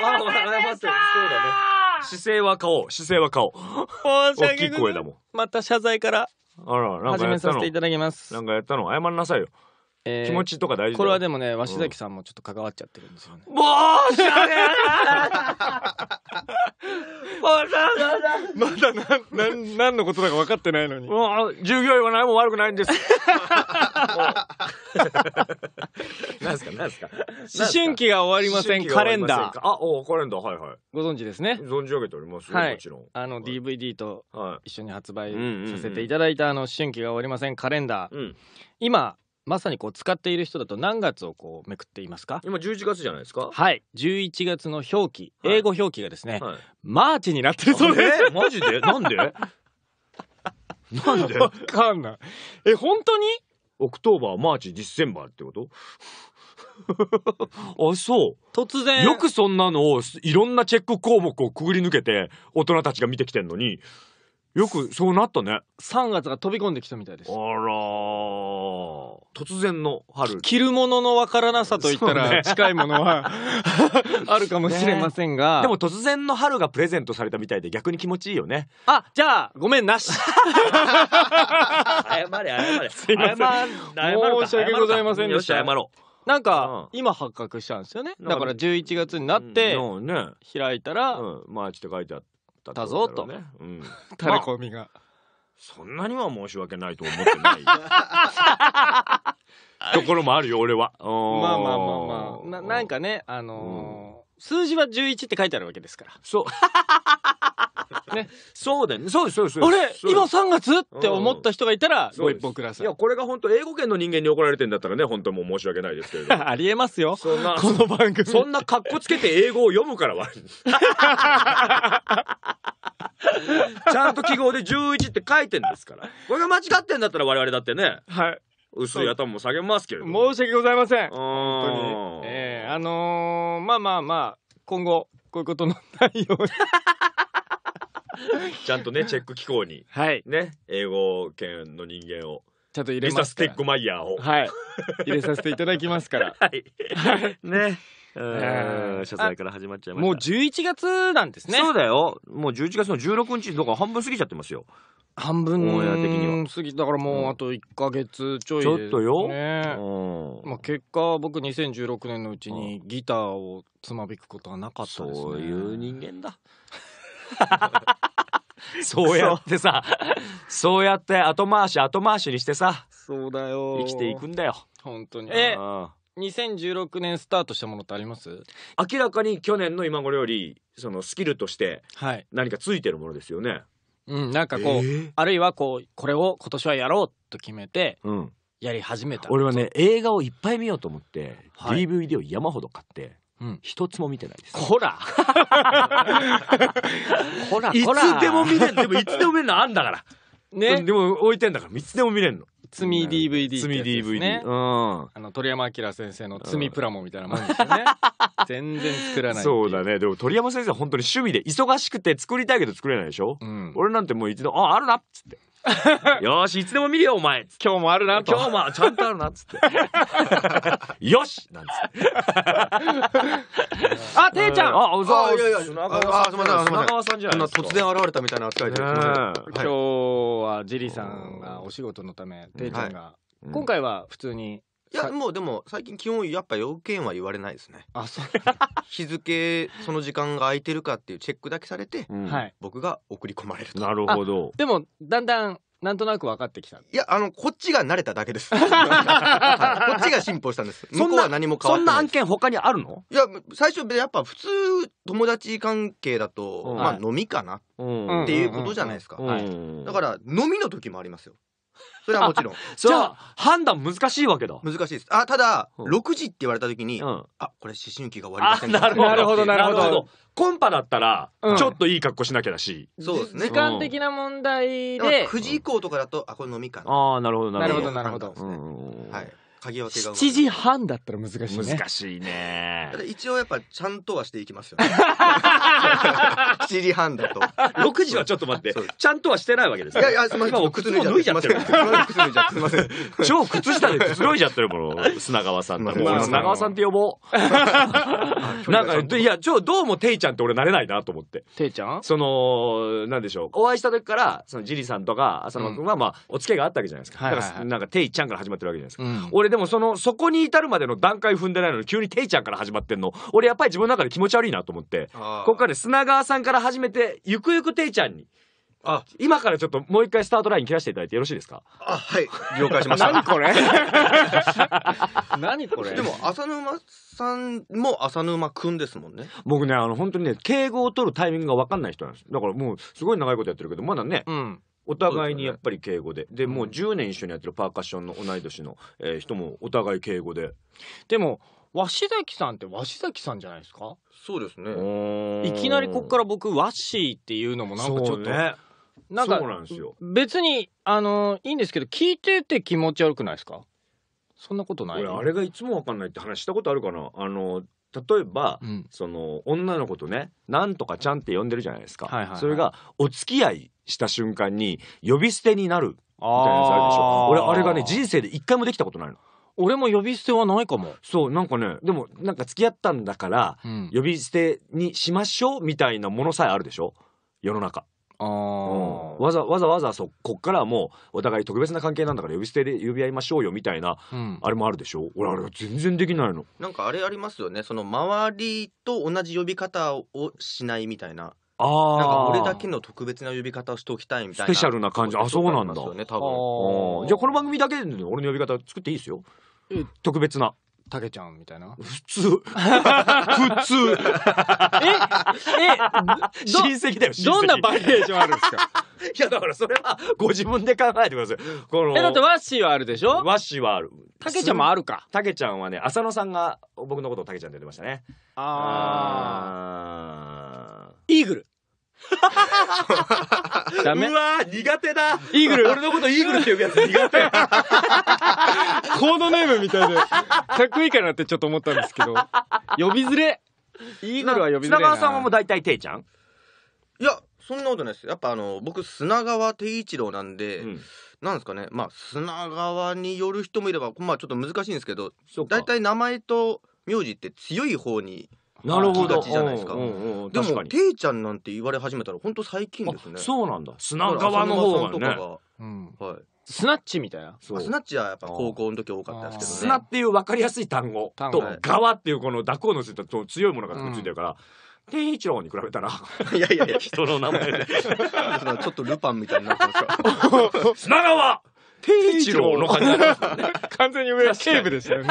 ませんでしたそうだね。姿勢は顔、姿勢は顔。申し大訳ございだもん。また謝罪からあら、始めさせていただきますな。んかやったの謝んなさいよ。えー気持ちとか大事これはでもね、鷲崎さんもちょっと関わっちゃってるんですよね。もうしゃまだなん、なん、なんのことだか分かってないのに。もう、従業員は何も悪くないんです。何 すか何すか思春期が終わりませんカレンダーあおカレンダーはいはいご存知ですね存じ上げておりますよ、はい、もちろんあの DVD と一緒に発売させていただいたあの思春期が終わりませんカレンダー、うん、今まさにこう使っている人だと何月をこうめくっていますか今11月じゃないですかはい11月の表記、はい、英語表記がですね、はい、マーチになってるそうです、マジでなんで なんでわかんないえ本当にオクトーバー、マーチ、ディセンバーってこと あ、そう。突然。よくそんなのを、いろんなチェック項目をくぐり抜けて、大人たちが見てきてんのに、よくそうなったね。3月が飛び込んできたみたいです。あら突然の春。着るもののわからなさといったら、近いものは、あるかもしれませんが、ね、でも突然の春がプレゼントされたみたいで逆に気持ちいいよね。あ、じゃあ、ごめんなし。謝れ、謝れ。すいません。申し訳ございませんでした。よし、謝ろう。なんか、今発覚したんですよね。だから11月になって、開いたら、まあちょっと書いてあった。ぞと。タレコミが。そんなには申し訳ないと思ってない ところもあるよ俺はまあまあまあまあななんかねあのー、数字は11って書いてあるわけですからそう ね、そうだよね。そうです、そうです。あれ今3月って思った人がいたら、ご一報ください。いや、これが本当、英語圏の人間に怒られてんだったらね、本当もう申し訳ないですけど。ありえますよ。そんな、この番組。そんな格好つけて英語を読むから悪い。ちゃんと記号で11って書いてんですから。これが間違ってんだったら我々だってね。はい。薄い頭も下げますけれど申し訳ございません。本当に。ええー、あのー、まあまあまあ、今後、こういうことのないように。ちゃんとね、チェック機構に。はい。ね、英語圏の人間を。ちゃんと入れますミサステッマイヤーを。はい。入れさせていただきますから。はい。はい。ね。うん、謝罪から始まっちゃいましたもう11月なんですねそうだよもう11月の16日だから半分過ぎちゃってますよ半分オンエ的には過ぎだからもうあと1か月ちょい、ちょっとよ、うん、まあ、結果僕2016年のうちにギターをつまびくことはなかったです、ね、そういう人間だ そうやってさそうやって後回し後回しにしてさそうだよ生きていくんだよ本当にえー、2016年スタートしたものってあります明らかに去年の今頃よりそのスキルとしてはい何かついてるものですよね。うんなんかこう、えーあるいはこうこれを今年はやろうと決めてうん、やり始めた俺はね映画をいっぱい見ようと思って、はい DVD を山ほど買ってうん一つも見てないです。こらほらいこらつでも見れんでもいつでも見れんのあんだから、ねでも置いてんだからいつでも見れんの罪 DVD ですね罪 DVD うんあの鳥山明先生の罪プラモみたいなもんですよね 全然作らないそうだねでも鳥山先生本当に趣味で忙しくて作りたいけど作れないでしょ、うん、俺なんてもう一度「ああるな」っつって よし、いつでも見るよ、お前。今日もあるな今日もちゃんとあるな、つって。よしなんつって。あ、ていちゃんあ、うざいやいや、砂川さん。砂川さんじゃない突然現れたみたいな扱いで。今日はジリさんがお仕事のため、ていちゃんが。今回は普通にいやもうでも最近基本やっぱ要件は言われないですねあそう 日付その時間が空いてるかっていうチェックだけされて、うん、はい、僕が送り込まれるとなるほどでもだんだんなんとなく分かってきたいやあのこっちが慣れただけです はい、こっちが進歩したんです向こうは何も変わってないそんな案件他にあるのいや最初やっぱ普通友達関係だと、うん、まあ飲みかなうん、っていうことじゃないですか、はい、だから飲みの時もありますよ それはもちろんじゃあ判断難しいわけだ難しいですあただ、うん、6時って言われた時に、うん、あこれ思春期が終わりませんなるほどなるほどコンパだったら、うん、ちょっといい格好しなきゃだし、そうですね時間的な問題で、うん、9時以降とかだとあこれ飲みかなああなるほどなるほどなるほど、はい鍵分けが7時半だったら難しいね難しいね一応やっぱちゃんとはしていきますよね7 時半だと6時はちょっと待ってちゃんとはしてないわけですいやいやすみません靴脱いじゃってる靴脱いじゃってすみません超靴下で靴脱いじゃってるもの砂川さんだ砂川さんって呼ぼうなんかいやちょどうもていちゃんって俺なれないなと思ってていちゃんそのなんでしょうお会いした時からそのジリさんとか浅野君はまあお付き合いがあったわけじゃないですかなんかていちゃんから始まってるわけじゃないですか俺でもその、そこに至るまでの段階踏んでないのに急にていちゃんから始まってんの。俺やっぱり自分の中で気持ち悪いなと思って、ここから、砂川さんから始めて、ゆくゆくていちゃんに。あ、今からちょっともう一回スタートライン切らせていただいてよろしいですかあ、はい。了解しました。何これ何これでも、浅沼さんも浅沼くんですもんね。僕ね、あの、本当にね、敬語を取るタイミングが分かんない人なんです。だからもう、すごい長いことやってるけど、まだね、うん、お互いにやっぱり敬語でで,、もう10年一緒にやってるパーカッションの同い年の、えー、人もお互い敬語ででも鷲崎さんって鷲崎さんじゃないですかそうですねいきなりここから僕鷲っていうのもなんかちょっと、ね、なんか別にあのいいんですけど聞いてて気持ち悪くないですかそんなことない俺あれがいつもわかんないって話したことあるかなあの例えば、うん、その女の子とね「なんとかちゃん」って呼んでるじゃないですか、はいはいはい、それが「お付き合い」した瞬間に呼び捨てになるみたいなやつあるでしょ俺あれがね人生で一回もできたことないの。俺も呼び捨てはないかもそうなんかねでもなんか付き合ったんだから、うん、呼び捨てにしましょうみたいなものさえあるでしょ世の中あ、うん、わざわざわざそこっからもうお互い特別な関係なんだから呼び捨てで呼び合いましょうよみたいな、うん、あれもあるでしょ俺あれ全然できないのなんかあれありますよねその周りと同じ呼び方をしないみたいなああ。なんか俺だけの特別な呼び方をしておきたいみたいな。スペシャルな感じ。あ、そうなんだ。ね、多分。じゃあこの番組だけで俺の呼び方作っていいですよ。特別な。たけちゃんみたいな。普通。普通。ええ親戚だよ、親戚。どんなバリエーションあるんですか いや、だからそれはご自分で考えてください。このえ、だってワッシーはあるでしょワッシーはある。たけちゃんもあるか。たけちゃんはね、浅野さんが僕のことをたけちゃんって言ってましたね。ああ。イーグル。ダメうわー苦手だイーグル俺のことイーグルって呼ぶやつ苦手 コードネームみたいで、かっこいいかなってちょっと思ったんですけど、呼びづれイーグルは呼びづれ砂川さんはもう大体ていちゃんいやそんなことないですやっぱあの僕砂川定一郎なんで、うんなんですかねまあ砂川による人もいればまあちょっと難しいんですけど大体名前と名字って強い方になるほど。がじゃないですか。うでも、ていちゃんなんて言われ始めたら、本当最近ですね。そうなんだ。砂川の方がね。がうん、はい。スナッチみたいな。スナッチはやっぱ高校の時多かったですけど砂っていうわかりやすい単語と、側っていうこの蛇行のついた強いものがくっついてるから、天一郎に比べたら いやいやいや 人の名前で ちょっとルパンみたいになってますか砂川定一郎の感じね。完全に上、警部でしたよね。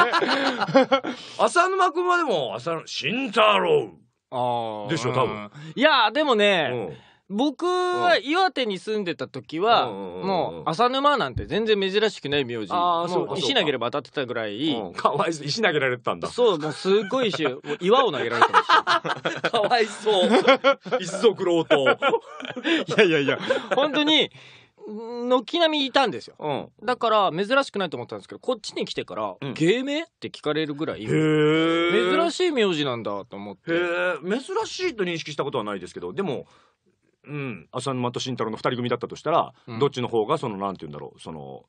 浅沼君はでも、浅沼、慎太郎。ああ。でしょ、多分。いや、でもね、僕は岩手に住んでた時は、もう浅沼なんて全然珍しくない名字石投げれば当たってたぐらい、うん、かわいそう石投げられてたんだそうもうすっごい石岩を投げられてました かわいそう一族郎党。いやいやいや本当に軒並みいたんですよ、うん、だから珍しくないと思ったんですけどこっちに来てから「芸名?」って聞かれるぐらい珍しい名字なんだと思って珍しいと認識したことはないですけどでもうん、浅沼と慎太郎の2人組だったとしたら、うん、どっちの方がそのなんて言うんだろうその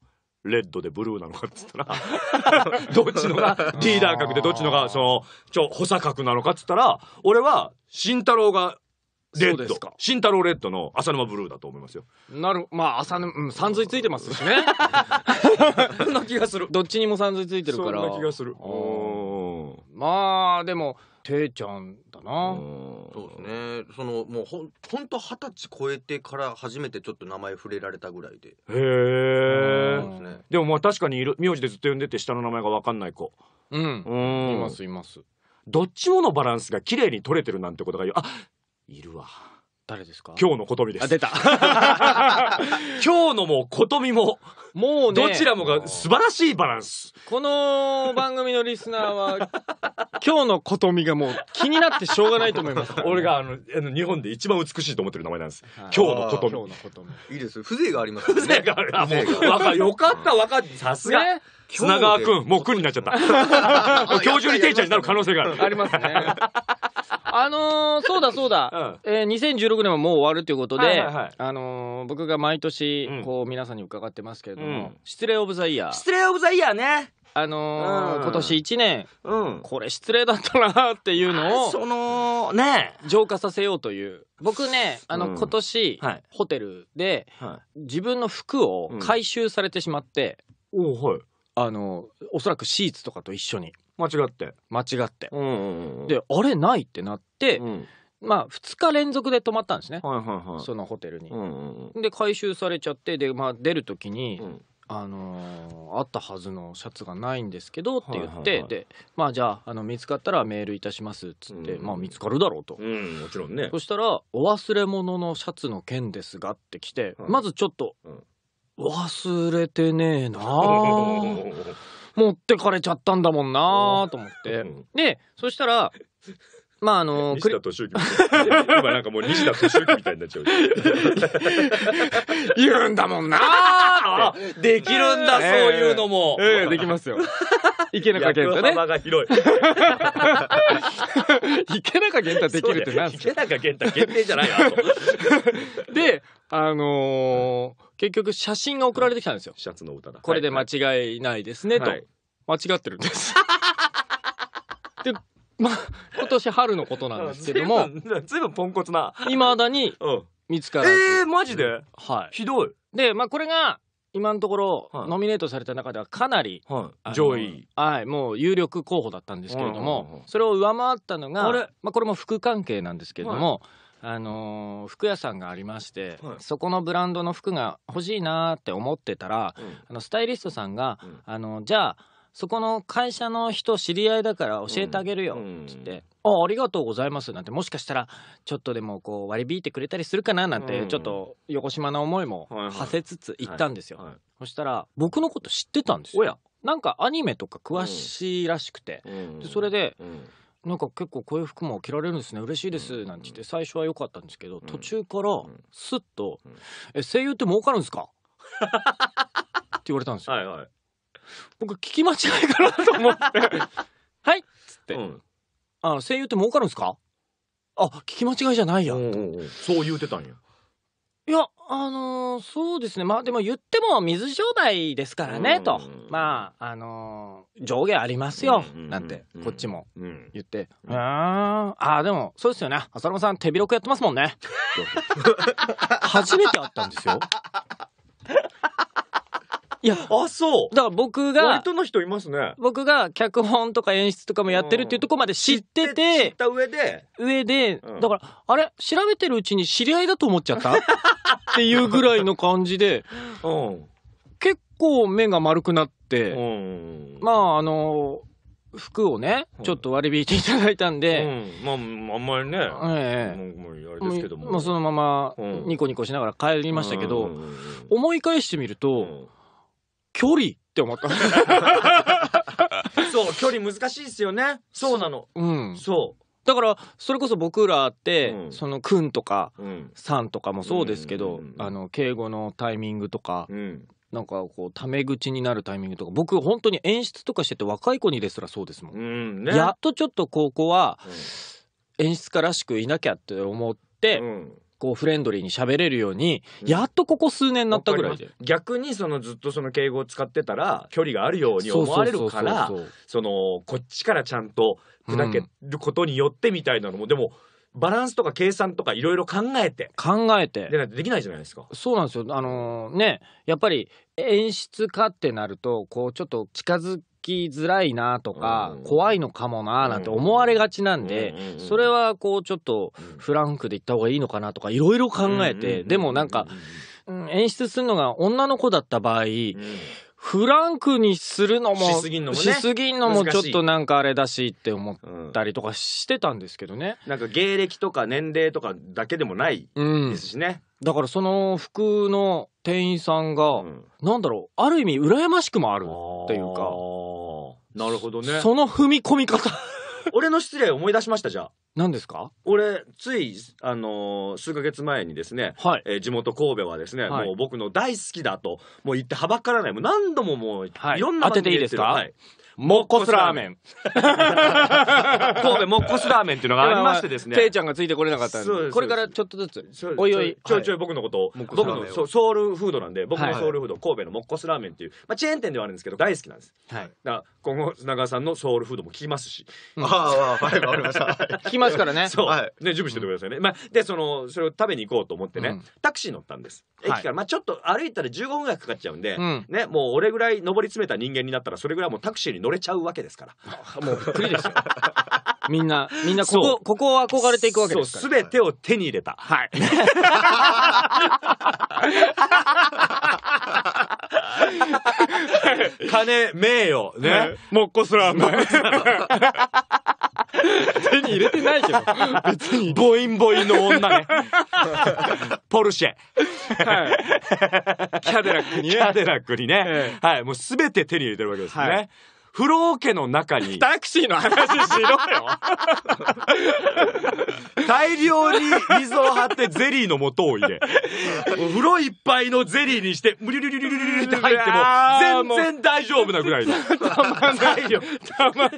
レッドでブルーなのかっつったら どっちのがリーダー格でどっちのがそのちょ補佐格なのかっつったら俺は慎太郎がレッド。慎太郎レッドの浅沼ブルーだと思いますよ。なる、まあ、浅沼、さんずいついてますしね。そんな気がする。どっちにもさんずいついてるから。そんな気がする。まあ、でも、ていちゃんだな。そうですね。その、もうほ、ほんと二十歳超えてから初めてちょっと名前触れられたぐらいで。へえ、ね。でもまあ確かにい名字でずっと呼んでて下の名前がわかんない子。うん。うん。いますいます。どっちものバランスが綺麗に取れてるなんてことがあ、いるわ。誰ですか今日のことみです。あ、出た。今日のもことみも、もうね、どちらもが素晴らしいバランス。この番組のリスナーは、今日のことみがもう気になってしょうがないと思います、俺があの、あの日本で一番美しいと思ってる名前なんです。今日のことみ。今日のことみ。いいです。風情があります、ね、風情がある。あ、もう、わか、よかった、わかっさすが。ね砂川くん、もうくんになっちゃった。今日中にていちゃんになる可能性がある。ありますね。あのー、そうだそうだ、うん、えー、2016年はもう終わるということで、はいはいはい、あのー、僕が毎年、こう、皆さんに伺ってますけれども、うん、失礼オブザイヤー。失礼オブザイヤーね。あのーうん、今年1年、うん、これ失礼だったなっていうのをそのね浄化させようという僕ねあの、今年、はい、ホテルで、はい、自分の服を回収されてしまって、おはい、あのおそらくシーツとかと一緒に間違って間違って、うんうんうんであれないってなって、うんまあ2日連続で泊まったんですね、はいはいはいそのホテルにう、んうんで回収されちゃってで、まあ、出る時に、うんあのーあったはずのシャツがないんですけどって言って、はいはいはいでまあじゃああの見つかったらメールいたしますっつって、うんまあ見つかるだろうと、うんもちろんねそしたら「お忘れ物のシャツの件ですが」って来て、まずちょっと、うん忘れてねえなー 持ってかれちゃったんだもんなーと思って。で、そしたら、まああの西田敏行 今なんかもう西田敏行みたいになっちゃう 言うんだもんなできるんだ、そういうのも、えー、できますよ池中健太ね幅が広い池中健太できるってなんですか池中健太限定じゃないなであのー、結局写真が送られてきたんですよ。シャツの歌だ。これで間違いないですね、はい、と。間違ってるんです。で、まあ、今年春のことなんですけども。ずいぶんポンコツな。いまだに見つからず。ええー、マジではい。ひどい。で、まあこれが、今のところ、ノミネートされた中ではかなり、はい、上位はいもう有力候補だったんですけれども、それを上回ったのがまあ、これも副関係なんですけれども、はいあのー、服屋さんがありまして、はい、そこのブランドの服が欲しいなって思ってたら、うん、あのスタイリストさんが、うん、あのじゃあそこの会社の人知り合いだから教えてあげるよっつって、うんうん、あありがとうございますなんてもしかしたらちょっとでもこう割り引いてくれたりするかななんてちょっと横島な思いもはせつつ行ったんですよ、そしたら僕のこと知ってたんですよなんかアニメとか詳しいらしくて、それで、なんか結構こういう服も着られるんですね嬉しいです」なんて言って最初は良かったんですけど途中からスッと「え声優って儲かるんですか?」って言われたんですよ。はいはい、僕聞き間違いかなと思って「はい」っつって、うんあの「声優って儲かるんですか?」あ聞き間違いじゃないや、うんうそう言うてたんやいや、あのー、そうですね。まあでも言っても水商売ですからね、うんと。まあ、あのー、上下ありますよ、うんんうんなんて、こっちもうん。言って。うん。ああ、でも、そうですよね。浅野さん手広くやってますもんね。初めて会ったんですよ。いや、あ、そう。だから僕が、割との人いますね。僕が脚本とか演出とかもやってるっていうとこまで知ってて、うん、知った上で、上で、うん、だから、あれ調べてるうちに知り合いだと思っちゃったっていうぐらいの感じで、うん、結構目が丸くなって、うん、まあ、あの、服をね、ちょっと割り引いていただいたんで、うん、まあ、あんまりね、ええ、もうあれですけども、もうそのままニコニコしながら帰りましたけど、うん、思い返してみると、うん距離って思った。そう、距離難しいですよね。そうなの。うん。そう。だからそれこそ僕らって、うん、その「くん」とか「さん」とかもそうですけど、うん、あの敬語のタイミングとか、うん、なんかこうタメ口になるタイミングとか僕本当に演出とかしてて若い子にですらそうですもん。うんね、やっとちょっと高校は演出家らしくいなきゃって思って。うんこうフレンドリーに喋れるように、やっとここ数年になったぐらいで。逆にそのずっとその敬語を使ってたら、距離があるように思われるから、その、こっちからちゃんと砕けることによってみたいなのも、うん、でも、バランスとか計算とかいろいろ考えて考えてでできないじゃないですかそうなんですよあのー、ねやっぱり演出家ってなるとこうちょっと近づきづらいなとか、怖いのかもななんて思われがちなんで、それはこうちょっとフランクで行った方がいいのかなとかいろいろ考えて、でもなんか、演出するのが女の子だった場合、フランクにするのも、しすぎんのも、ね、しすぎんのもちょっとなんかあれだしって思ったりとかしてたんですけどね。うん、なんか芸歴とか年齢とかだけでもないですしね。うん、だからその服の店員さんが、うん、なんだろう、ある意味羨ましくもあるっていうか。なるほどね。その踏み込み方 俺の失礼思い出しましたじゃあ。何ですか俺つい、あのー数ヶ月前にですね、はいえー地元神戸はですね、はいもう僕の大好きだともう言ってはばからないもう何度ももう、はいい、ろんな当てていいですかはい、もっこすラーメン。神戸もっこすラーメンっていうのがありましてですねていちゃんがついてこれなかったんそうですで、これからちょっとずつ。おいおいちょいちょい僕のことを、僕のそうソウルフードなんで僕のソウルフード、神戸のもっこすラーメンっていう、まあ、チェーン店ではあるんですけど大好きなんですはい。だから今後砂川さんのソウルフードも聞きますし、うん、ああはいわかりました聞きますからねそう、はい、ね準備しててくださいね、うん、まあでそのそれを食べに行こうと思ってね、うん、タクシー乗ったんです駅から、はい、まあちょっと歩いたら15分ぐらいかかっちゃうんで、ねもう俺ぐらい上り詰めた人間になったらそれぐらいもうタクシーに乗れちゃうわけですから もうびっくですよみんな、みんなここ、ここを憧れていくわけですすべてを手に入れた。はい。金、名誉、ね。もっこすら、手に入れてないけど。別に。ボインボインの女ね。ポルシェ。キャデラックにね。キャデラックにね。はい。もうすべて手に入れてるわけですね。風呂桶の中に。タクシーの話しろよ大量に水を張ってゼリーの素を入れ。風呂いっぱいのゼリーにして、ムリュリュリュリュリュリって入っても、全然大丈夫なぐらいの。たまんないよ。たまんない。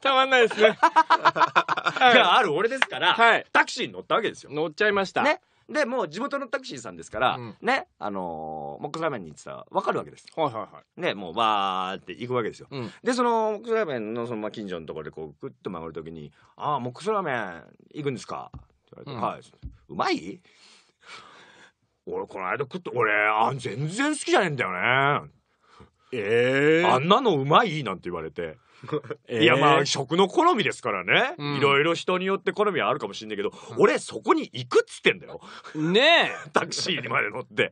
たまんないですね。はい、ある俺ですから、はい、タクシーに乗ったわけですよ。乗っちゃいました。ね。でもう地元のタクシーさんですから、うん、ねあのー、モックスラーメンに行ってたら分かるわけです、はいはいはい、ねもうバーって行くわけですよ、うん、でそのモックスラーメンのその近所のところでこうグッと曲がる時に「ああモックスラーメン行くんですか」って言われて「はい」うまい俺この間食って俺あ全然好きじゃねえんだよねええー、あんなのうまいなんて言われて いやまあ食の好みですからね、いろいろ人によって好みはあるかもしんないけど、うん、俺そこに行くっつってんだよねえ タクシーにまで乗って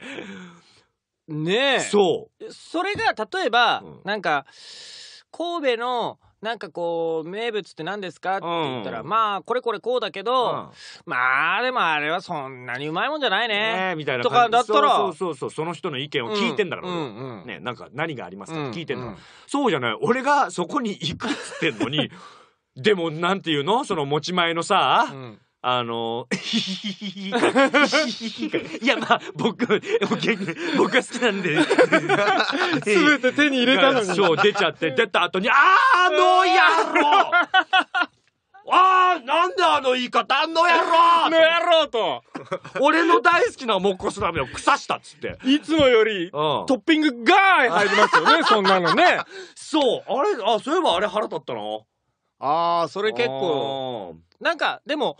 ねえそうそれが例えば、うん、なんか神戸のなんかこう、名物って何ですかって言ったら、うん、まあ、これこれこうだけど、うん、まあ、でもあれはそんなにうまいもんじゃないね。ねみたいなとかだったら。そうそうそう、その人の意見を聞いてんだから、うんうん、ね、なんか何がありますか聞いてんだうんうん、そうじゃない。俺がそこに行くっつってんのに、でも、なんていうのその持ち前のさ、うんあの、いや、まあ、僕、僕が好きなんで。すべて手に入れたのに。そう、出ちゃって、出た後に、あー、の野郎ああなんであの言い方、あの野郎の野郎と。俺の大好きなもっこすラーメンを腐したっつって。いつもより、トッピングガーイ入りますよね、そんなのね。そう、あれ、あ、そういえばあれ腹立ったな。あー、それ結構。なんか、でも、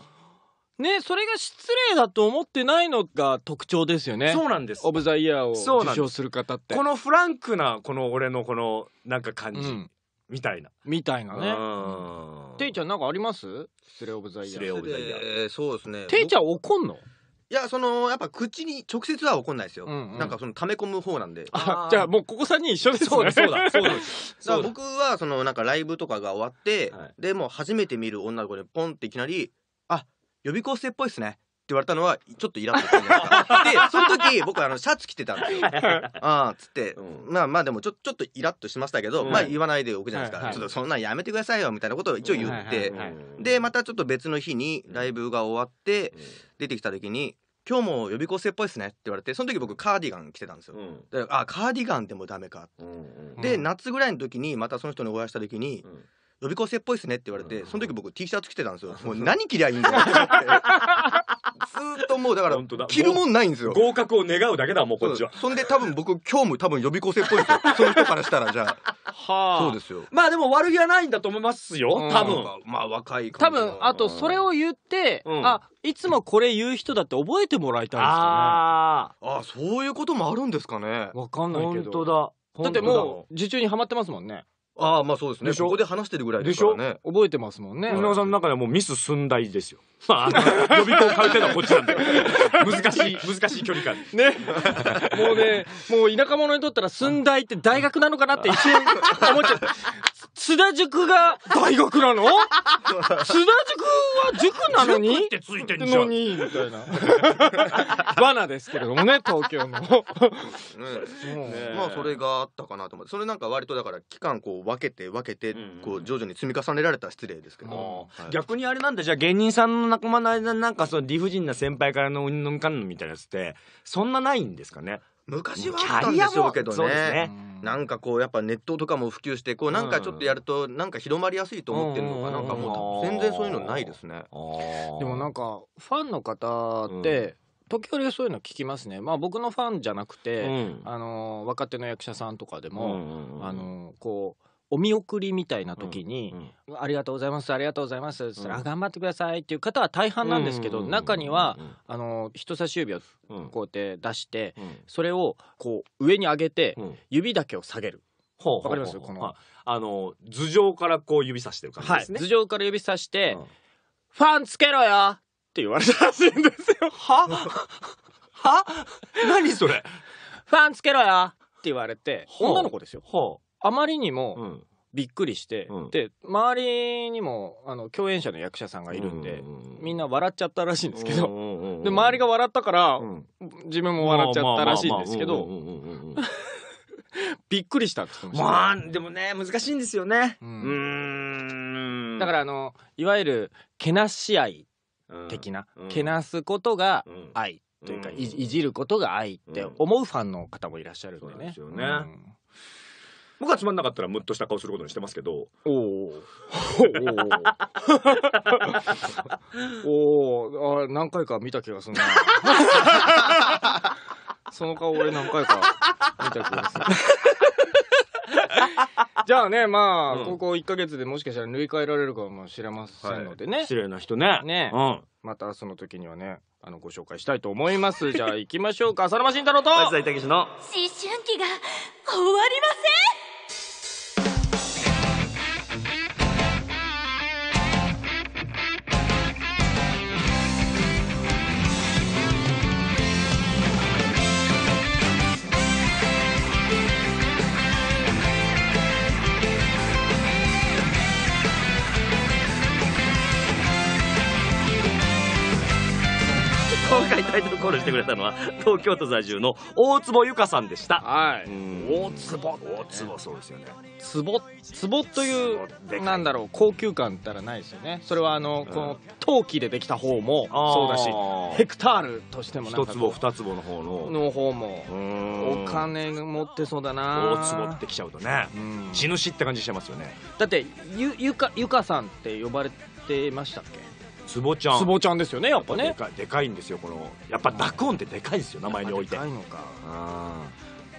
ね、それが失礼だと思ってないのが特徴ですよね。そうなんです。オブザイヤーを受賞する方って。このフランクな、この俺のこの、なんか感じ、うん、みたいな。みたいなね。うん。ちゃんなんかあります失礼オブザイヤー。失礼オブザイヤー。そうですね。ていちゃん怒んのいや、その、やっぱ口に直接は怒んないですよ。うんうん、なんかその溜め込む方なんで。あ、じゃあもうここ3人一緒ですね。そうだ、そうだ、僕は、そのなんかライブとかが終わって、はい、で、もう初めて見る女の子にポンっていきなり、予備校生っぽいっすねって言われたのはちょっとイラッとした でその時僕あのシャツ着てたんですよああつって、うん、まあまあでもちょちょっとイラッとしましたけど、うん、まあ言わないでおくじゃないですか、はいはい、ちょっとそんなんやめてくださいよみたいなことを一応言って、でまたちょっと別の日にライブが終わって出てきた時に「今日も予備校生っぽいっすね」って言われてその時僕カーディガン着てたんですよ、うん、あカーディガンでもダメかって、うんうん、で夏ぐらいの時にまたその人にお会いした時に「うん予備校生っぽいっすねって言われて、その時僕 T シャツ着てたんですよ。もう何着りゃいいんだよって思っ ずっともうだから着るもんないんですよ。合格を願うだけだもうこっちは。そんで多分僕今日も多分予備校生っぽいですよ。その人からしたらじゃあ。はあ、そうですよまあでも悪気はないんだと思いますよ、多分まあ若い多分あとそれを言って、あいつもこれ言う人だって覚えてもらいたいですよねああそういうこともあるんですかねわかんないけどだだってもう受注にはまってますもんねああ、まあそうですね。でしょここで話してるぐらいですからね。覚えてますもんね。水永さんの中ではもうミス寸大ですよ。まあ、予備校通ってるのはこっちなんで 難しい、難しい距離感。ね。もうね、もう田舎者にとったら寸大って大学なのかなって一瞬思っちゃう。津田塾が大学なの 津田塾は塾なのに塾ってついてんじゃん。のに、みたいな。罠ですけれどもね、東京の。ね、まあ、それがあったかなと思って。それなんか割とだから、期間こう分けて分けて、こう徐々に積み重ねられた失礼ですけど。逆にあれなんだ、じゃあ芸人さんの仲間の間なんかその理不尽な先輩からのうんぬんかんぬみたいなやつって、そんなないんですかね昔はあったんでしょうけどね。なんかこうやっぱネットとかも普及してこうなんかちょっとやるとなんか広まりやすいと思ってるのかなんかもう全然そういうのないですね。でもなんかファンの方って、時折そういうの聞きますね、まあ、僕のファンじゃなくて、うん、あの若手の役者さんとかでも、うんうんうん、あのこうお見送りみたいな時に、うんうん、ありがとうございますありがとうございます」っら、うん、頑張ってください」っていう方は大半なんですけど、中にはあの人差し指をこうやって出して、それをこう上に上げて、指だけを下げる。わかりますこの、あの頭上からこう指さしてる感じですね、はい、頭上から指さして、ファンつけろよって言われたらしいんですよ。はは何それファンつけろよって言われて、女の子ですよ。はああまりにもびっくりして、うん、で周りにもあの共演者の役者さんがいるんで、うん、みんな笑っちゃったらしいんですけど、うん、で周りが笑ったから、自分も笑っちゃったらしいんですけど。びっくりしたって言ってました、まあでもね難しいんですよねうんだからあのいわゆるけなし愛的な、けなすことが愛というか、いじることが愛って思うファンの方もいらっしゃるんでね。そうですよね、僕はつまんなかったらムッとした顔することにしてますけどおおおおあ何回か見た気がするな その顔俺何回か見た気がするじゃあねまあ、うん、ここ1か月でもしかしたら縫い替えられるかもしれませんのでね、はい、失礼な人ねね、うん、またその時にはねあの、ご紹介したいと思います。じゃあ行きましょうか。浅沼慎太郎と松崎武の思春期が終わりませんてくれたのは、東京都在住の大坪由香さんでした。はい。大坪。大坪、そうですよね。坪、坪という、なんだろう、高級感ったらないですよね。それは、あの、この、陶器でできた方もそうだし、ヘクタールとしても一坪、二坪の方の。の方も。お金持ってそうだな大坪ってきちゃうとね。地主って感じしちゃいますよね。だって、ゆ、ゆか、ゆかさんって呼ばれてましたっけ坪ちゃんちゃんですよねやっぱねでかいんですよこのやっぱダ音ンってでかいですよ名前においてでかいのか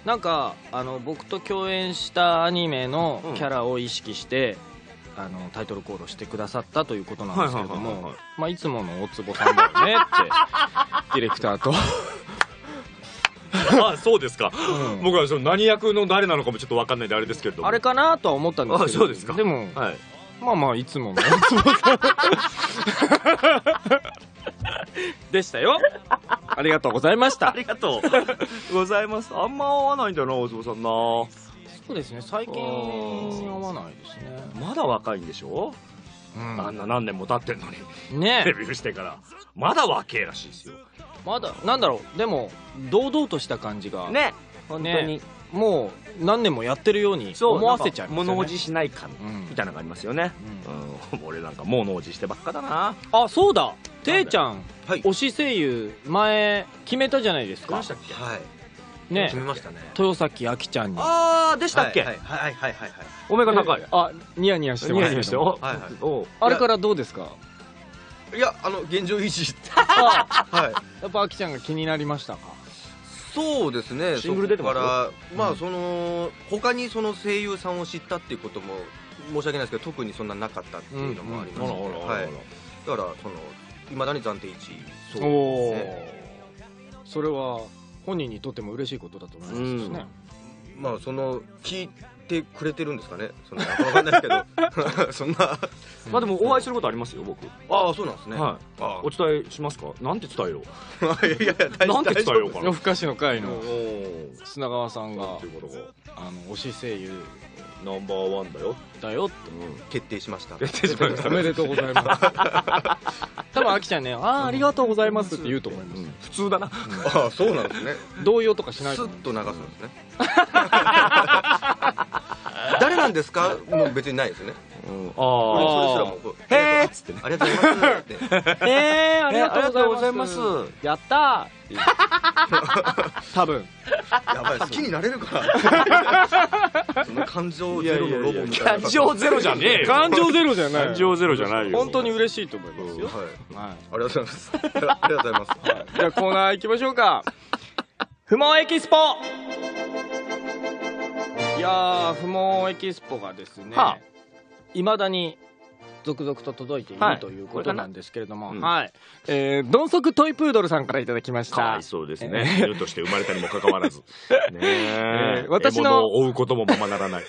なんかあの僕と共演したアニメのキャラを意識して、あのタイトルコールしてくださったということなんですけれども、まあ、いつもの大坪さんだよねって ディレクターとあそうですか、うん、僕はその何役の誰なのかもちょっと分かんないであれですけれどもあれかなとは思ったんですけどあそうですかでも、はい、まあまあいつもの でしたよありがとうございましたありがとうございますあんま合わないんだよな大坪さんなそうですね最近合わないですねまだ若いんでしょうん、あんな何年も経ってんのにねデビューしてからまだ若えらしいですよまだなんだろうでも堂々とした感じがね本当に、ねもう何年もやってるように思わせちゃいますよね物おじしない感みたいなのがありますよね、うん、うん、俺なんか物おじしてばっかだなあそうだていちゃん、はい、推し声優前決めたじゃないですかはいね、決めましたね豊崎あきちゃんにああでしたっけはいはいはいはいはいお目が高いあニヤニヤしてますニヤニヤしてあれからどうですかいやあの現状維持はいやっぱあきちゃんが気になりましたかそうですねシングル出てますからまあその、他にその声優さんを知ったっていうことも申し訳ないですけど特にそんななかったっていうのもあります、ねうだからそのいまだに暫定1位そうですねそれは本人にとっても嬉しいことだと思いますね、うん、まあその聞てくれてるんですかねそんな分かんないけど そんなまあでもお会いすることありますよ僕ああそうなんですね、はい、お伝えしますかなんて伝えよういやいやなんて伝えようかな夜更かしの会の砂川さんがあの推し声優ナンバーワンだよだよって、決定しました決定しましたおめでとうございます 多分あきちゃんね「ああありがとうございます」って言うと思います、普通だな、ああそうなんですね動揺とかしないとスッと流すんですね んですかもう別にないですよねああへえっつってねありがとうございますってへえありがとうございます やった 多分やばい好きになれるから その感情ゼロのロボみたいな感情ゼロじゃねえ感情ゼロじゃない感情ゼロじゃないよ本当に嬉しいと思いますよはいありがとうございますありがとうございますじゃあコーナー行きましょうか不毛エキスポいやー、不毛エキスポがですね、いまだに続々と届いている、はい、ということなんですけれども、うん、はい、えー、どんそくトイプードルさんからいただきましたかわいそうですね、えー、犬として生まれたにもかかわらず ねえー、私のを追うこともままならない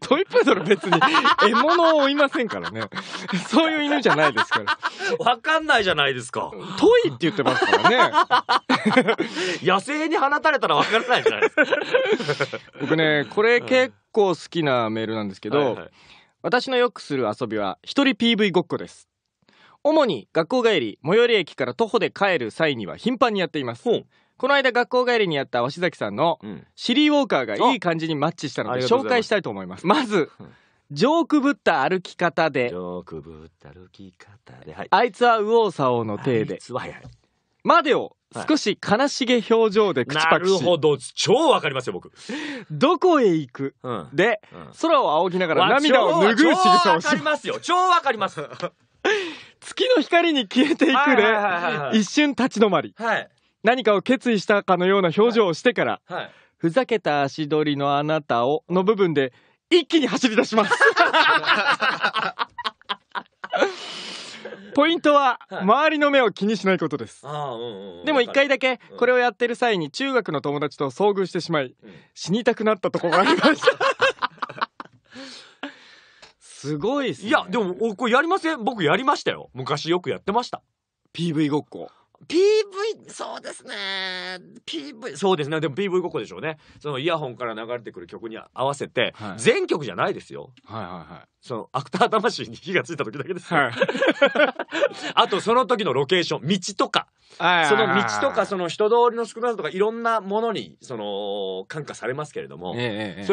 トイプードル別に 獲物を追いませんからねそういう犬じゃないですからわかんないじゃないですかトイって言ってますからね 野生に放たれたらわからないじゃないですか僕ねこれ結構好きなメールなんですけど、はいはい私のよくする遊びは一人 PV ごっこです主に学校帰り最寄り駅から徒歩で帰る際には頻繁にやっていますこの間学校帰りにやった鷲崎さんのシリーウォーカーがいい感じにマッチしたので紹介したいと思いますまずジョークぶった歩き方でジョークぶった歩き方で、はい、あいつは右往左往の体であいつは、はい、までを少し悲しげ表情で口パクし、なるほど超わかりますよ僕どこへ行く、うん、で、うん、空を仰ぎながら涙を拭う仕草をしますよ超わかります 月の光に消えていくで、一瞬立ち止まり、はい、何かを決意したかのような表情をしてから、はいはい、ふざけた足取りのあなたをの部分で一気に走り出します ポイントは周りの目を気にしないことです、はい、でも一回だけこれをやってる際に中学の友達と遭遇してしまい、うん、死にたくなったとこがありました すごいっす、ね、いやでもこれやりません僕やりましたよ昔よくやってました PV ごっこ PV、そうですね。PV、そうですね。でも PV 5個でしょうね。そのイヤホンから流れてくる曲に合わせて、はい、全曲じゃないですよ。はいはいはい。そのアクター魂に火がついた時だけです、はい、あとその時のロケーション、道とか。その道とかその人通りの少なさとかいろんなものにその感化されますけれども、そ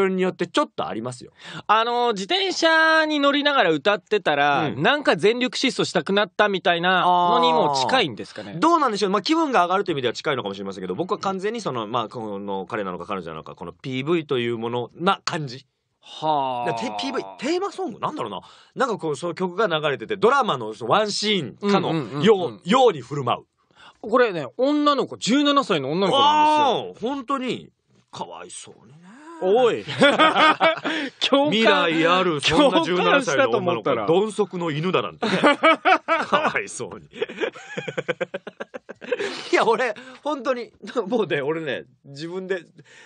れによってちょっとありますよ。あの自転車に乗りながら歌ってたら、なんか全力疾走したくなったみたいなのにも近いんですかね。どうなんでしょう、まあ、気分が上がるという意味では近いのかもしれませんけど僕は完全にその、まあ、この彼なのか彼女なのかこの PV というものな感じ。はあ。PV テーマソングなんだろうななんかこうその曲が流れててドラマのそのワンシーンかのよう,、ように振る舞う。これね女の子17歳の女の子なんですよ。本当にかわいそうにね。おい 未来あるそんな17歳の女の子鈍足の犬だなんて、ね、かわいそうにいや俺本当にもうね俺ね自分で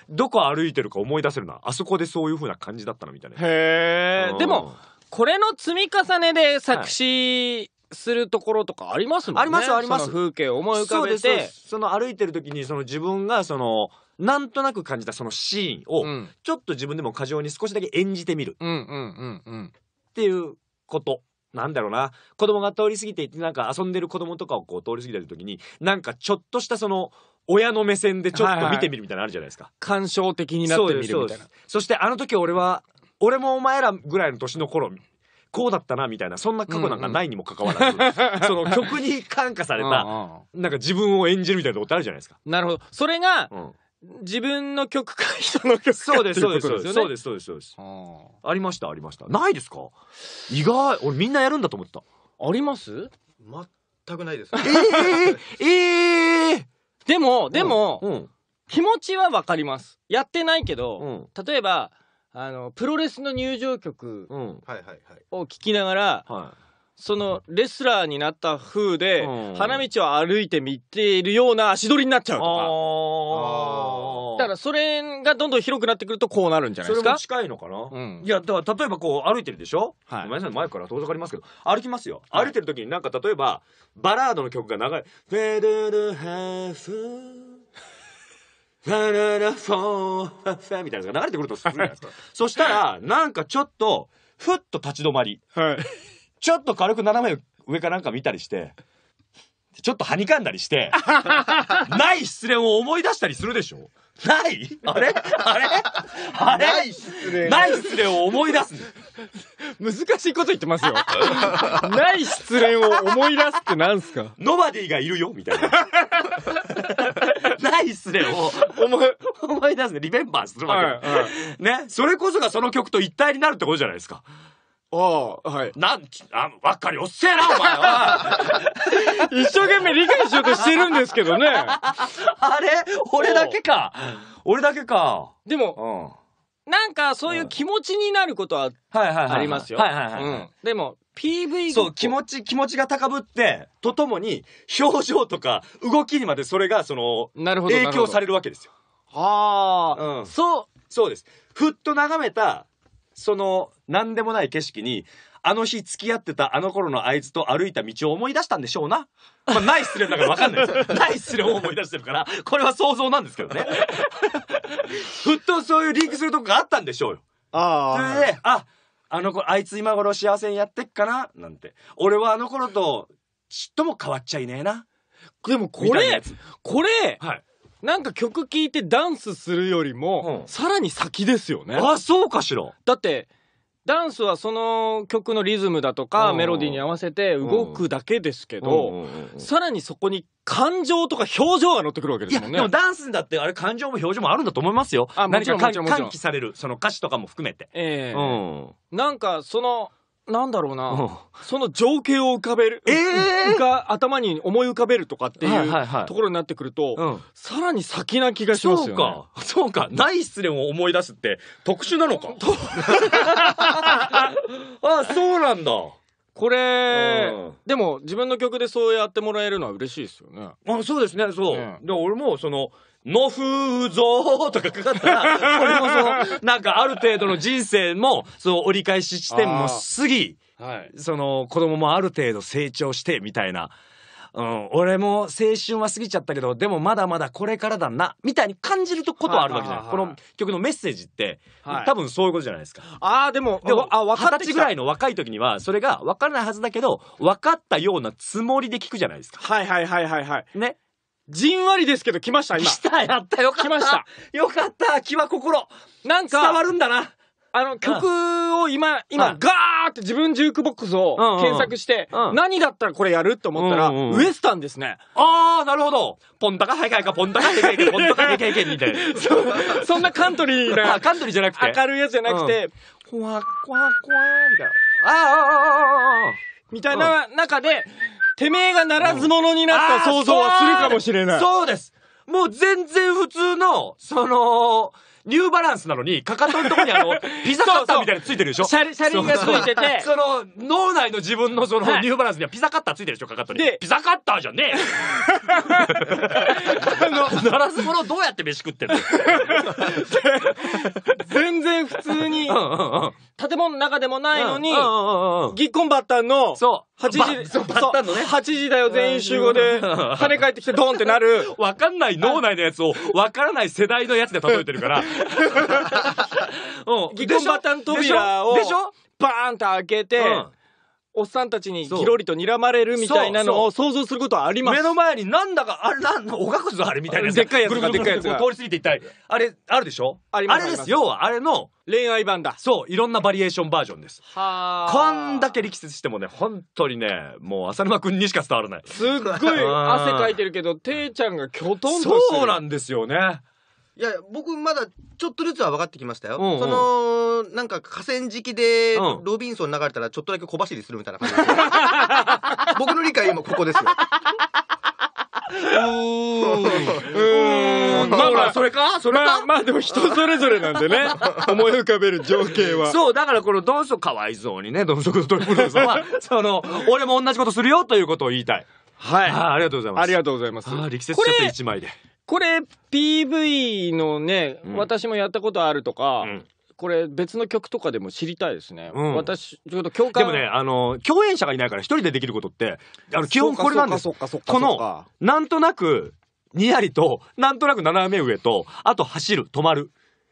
どこ歩いてるか思い出せるなあそこでそういうふうな感じだったなみたいなへえ、でもこれの積み重ねで作詞、はいするところとかありますもんね。ありますあります。風景を思い浮かべてそ、その歩いてる時にその自分がそのなんとなく感じたそのシーンを、うん、ちょっと自分でも過剰に少しだけ演じてみるうううんんんっていうことなんだろうな子供が通り過ぎていてなんか遊んでる子供とかをこう通り過ぎてる時になんかちょっとしたその親の目線でちょっと見てみるみたいなのあるじゃないですか。はいはい、感傷的になってみるみたいな。そしてあの時俺は俺もお前らぐらいの年の頃こうだったなみたいなそんな過去なんかないにもかかわらず、うんうん、その曲に感化されたなんか自分を演じるみたいなことあるじゃないですか。なるほどそれが、うん自分の曲か人の曲かそうですそうですそうですそうですありましたありましたないですか意外俺みんなやるんだと思ってたあります全くないです、ね、えー、えー、でもでも、気持ちはわかりますやってないけど、例えばあのプロレスの入場曲を聞きながら、はいそのレスラーになった風で、う花道を歩いて見ているような足取りになっちゃうとか。だからそれがどんどん広くなってくるとこうなるんじゃないですか。近いのかな、うん、いや、だから例えばこう歩いてるでしょ、はい、ん前から遠ざかりますけど、歩きますよ。歩いてる時になんか例えば、バラードの曲が長い。ェルルハフラルルフォーフェみたいなのが流れてくるとするじゃないですか。そしたら、なんかちょっと、ふっと立ち止まり。はい。ちょっと軽く斜め上かなんか見たりして、ちょっとはにかんだりして、ない失恋を思い出したりするでしょないあれあれあれない失恋。ない失恋を思い出す。難しいこと言ってますよ。ない失恋を思い出すってなんすかノバディがいるよみたいな。ない失恋を思い思い出すね。リベンバーするわけ。はいはい、ね。それこそがその曲と一体になるってことじゃないですか。ああ、はい。なん、あ、ばっかりおっせえな、お前は一生懸命理解しようとしてるんですけどね。あれ俺だけか。俺だけか。でも、うん、なんかそういう気持ちになることはありますよ。はいはいはい、はいでも、PV そう、気持ち、気持ちが高ぶって、とともに、表情とか、動きにまでそれが、その、なるほど影響されるわけですよ。はあ、うん。そう。そうです。ふっと眺めた、その、何でもない景色に、あの日付き合ってたあの頃のあいつと歩いた道を思い出したんでしょうな。まあ、ない失恋だから分かんないですよ。ない失恋を思い出してるから、これは想像なんですけどね。ふっとそういうリンクするとこがあったんでしょうよ。あそれで、あ、あの子、あいつ今頃幸せにやってっかななんて。俺はあの頃と、ちっとも変わっちゃいねえな。でもこれ、これ、はい、なんか曲聴いてダンスするよりも、うん、さらに先ですよね。あ、そうかしら。だって、ダンスはその曲のリズムだとかメロディーに合わせて動くだけですけど、さらにそこに感情とか表情が乗ってくるわけですもんね。でもダンスだってあれ感情も表情もあるんだと思いますよ。あ何か喚起される、その歌詞とかも含めて。ええーうん、なんかそのなんだろうな、その情景を浮かべる、えー、が頭に思い浮かべるとかっていうははいい、ところになってくると、うん、さらに先な気がしますよ、ね、そうか、そうか、ない失恋を思い出すって特殊なのか。あ、そうなんだ。これ、うん、でも自分の曲でそうやってもらえるのは嬉しいですよね。あそうですねそう、ね、で俺もそのの風ぞとかかかったら、それそ、なんかある程度の人生も、その折り返し地点も過ぎ、はい、その子供もある程度成長してみたいな。うん、俺も青春は過ぎちゃったけどでもまだまだこれからだなみたいに感じることはあるわけじゃない,、この曲のメッセージって、はい、多分そういうことじゃないですかああ、でもでも二十歳ぐらいの若い時にはそれが分からないはずだけど分かったようなつもりで聞くじゃないですかはいはいはいはいはいねじんわりですけど来ました、今。来た、やった、よかった。来ました。よかった、気は心。なんか、伝わるんだな。あの、曲を今、今、ガーって自分ジュークボックスを検索して、何だったらこれやると思ったら、ウエスタンですね。あー、なるほど。ポンタカ、はいかいか、ポンタカ、はいかいか、ポンタカ、はいかいか、みたいな。そんなカントリーな。カントリーじゃなくて。明るいやつじゃなくて、ほわ、っこわ、っこわ、ーみたいな。あー、あー、あー、あー、みたいな中で、てめえがならず者になった想像はするかもしれない。そうです。もう全然普通の、その、ニューバランスなのに、かかとのとこにあの、ピザカッターみたいなのついてるでしょ車輪、がついてて。その、脳内の自分のその、ニューバランスにはピザカッターついてるでしょ、かかとに。で、ピザカッターじゃねえあの、ならず者どうやって飯食ってんの全然普通に、建物の中でもないのに、ギッコンバッターの、そう。8時、そう、バッタンのね。8時だよ、全員集合で、跳 ね返ってきてドンってなる。わかんない脳内のやつを、わからない世代のやつで例えてるから。うん。ギコンバタン扉を、でしょバーンと開けて、おっさんたちにギロリと睨まれるみたいなのを想像することはあります。目の前になんだか、あれなんのおがくずあれみたいなでっかいやつがでっかいやつが。通り過ぎていったり。あれ、あるでしょあります。あれです。要は、あれの、恋愛版だ。そう、いろんなバリエーションバージョンです。はこんだけ力説してもね、本当にね、もう浅沼くんにしか伝わらない。すっごい汗かいてるけど、ていちゃんがきょとんとしてる。そうなんですよね。いや、僕まだちょっとずつは分かってきましたよ。うんうその、なんか河川敷でロビンソン流れたらちょっとだけ小走りするみたいな感じで 僕の理解今ここですよ。うん。まあほら、それかそれか、まあ、でも人それぞれなんでね。思い浮かべる情景は。そう、だからこのどうぞかわいそうにね、ドンソどとトリプルは、その、俺も同じことするよということを言いたい。はいあ。りがとうございます。ありがとうございます。力説ちゃった1枚で。これ PV のね、私もやったことあるとか、これ別の曲とかでも知りたいですね、私ちょっと共感でもねあの共演者がいないから一人でできることってあの基本これなんですこのなんとなくにやりとなんとなく斜め上とあと走る止まる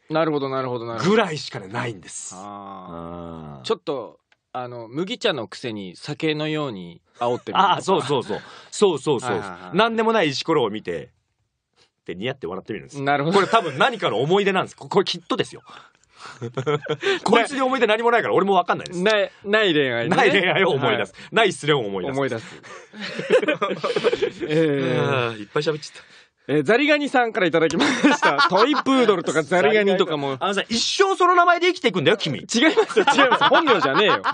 なるほどなるほどなるほどぐらいしかないんですちょっとあの麦茶のくせに酒のように煽ってるああそうそうそうそうそうそう何でもない石ころを見てってニヤって笑ってみるんですなるほどこれ多分何かの思い出なんですこれきっとですよ こいつに思い出何もないから俺も分かんないですないない恋愛、ね、ない恋愛を思い出す、はい、ない失恋を思い出す思い出す、えー、いっぱい喋っちゃったえー、ザリガニさんからいただきました。トイプードルとかザリガニとかも。あのさ、一生その名前で生きていくんだよ、君。違いますよ、違います。本名じゃねえよ。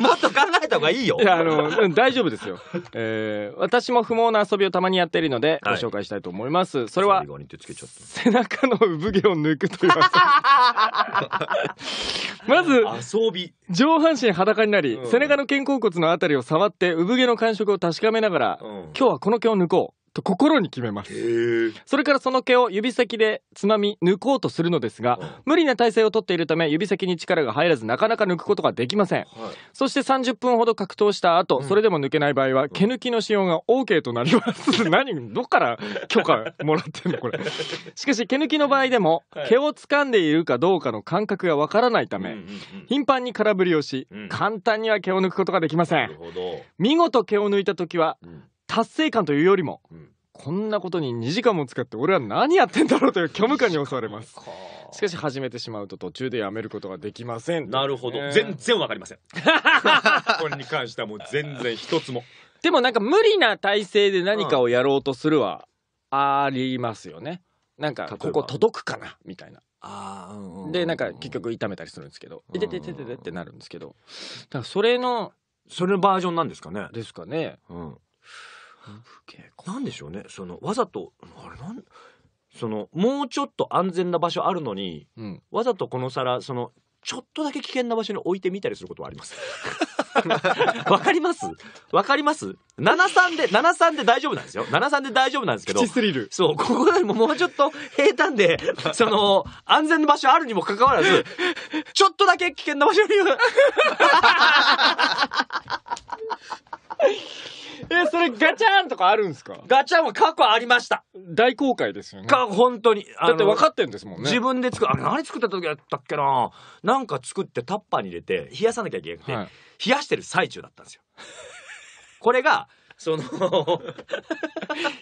もっと考えた方がいいよ。いや、あの、大丈夫ですよ。えー、私も不毛な遊びをたまにやっているので、ご紹介したいと思います。それは、背中の産毛を抜くという。まず、遊び。上半身裸になり、うん、背中の肩甲骨のあたりを触って、産毛の感触を確かめながら、うん、今日はこの毛を抜こう。と心に決めます。それからその毛を指先でつまみ抜こうとするのですが、無理な体勢をとっているため指先に力が入らずなかなか抜くことができません。はい、そして30分ほど格闘した後、それでも抜けない場合は、毛抜きの使用が OK となります。何どっから許可もらってんのこれ。しかし毛抜きの場合でも、毛を掴んでいるかどうかの感覚がわからないため、頻繁に空振りをし、簡単には毛を抜くことができません。見事毛を抜いた時は、達成感というよりも、うん、こんなことに2時間も使って俺は何やってんだろうという虚無感に襲われます しかし始めてしまうと途中でやめることができません、なるほど、全然わかりません これに関してはもう全然一つもでもなんか無理な体勢で何かをやろうとするはありますよね、なんかここ届くかなみたいなあ、でなんか結局痛めたりするんですけど「いててててて」ってなるんですけどだからそれのそれのバージョンなんですかねですかね、うん、なんでしょうねそのわざとあれなんそのもうちょっと安全な場所あるのに、うん、わざとこの皿そのちょっとだけ危険な場所に置いてみたりすることはあります。わかりますわかります ?73 で、73で大丈夫なんですよ。73で大丈夫なんですけど。そう、ここよりももうちょっと平坦で、その、安全な場所あるにもかかわらず、ちょっとだけ危険な場所に。え、それガチャンとかあるんですかガチャンは過去ありました。大公開ですよね。か、本当に。だって分かってんですもんね。自分で作あれ何作った時だったっけななんか作ってタッパーに入れて冷やさなきゃいけなくて、はい、冷やしてる最中だったんですよ。これが、その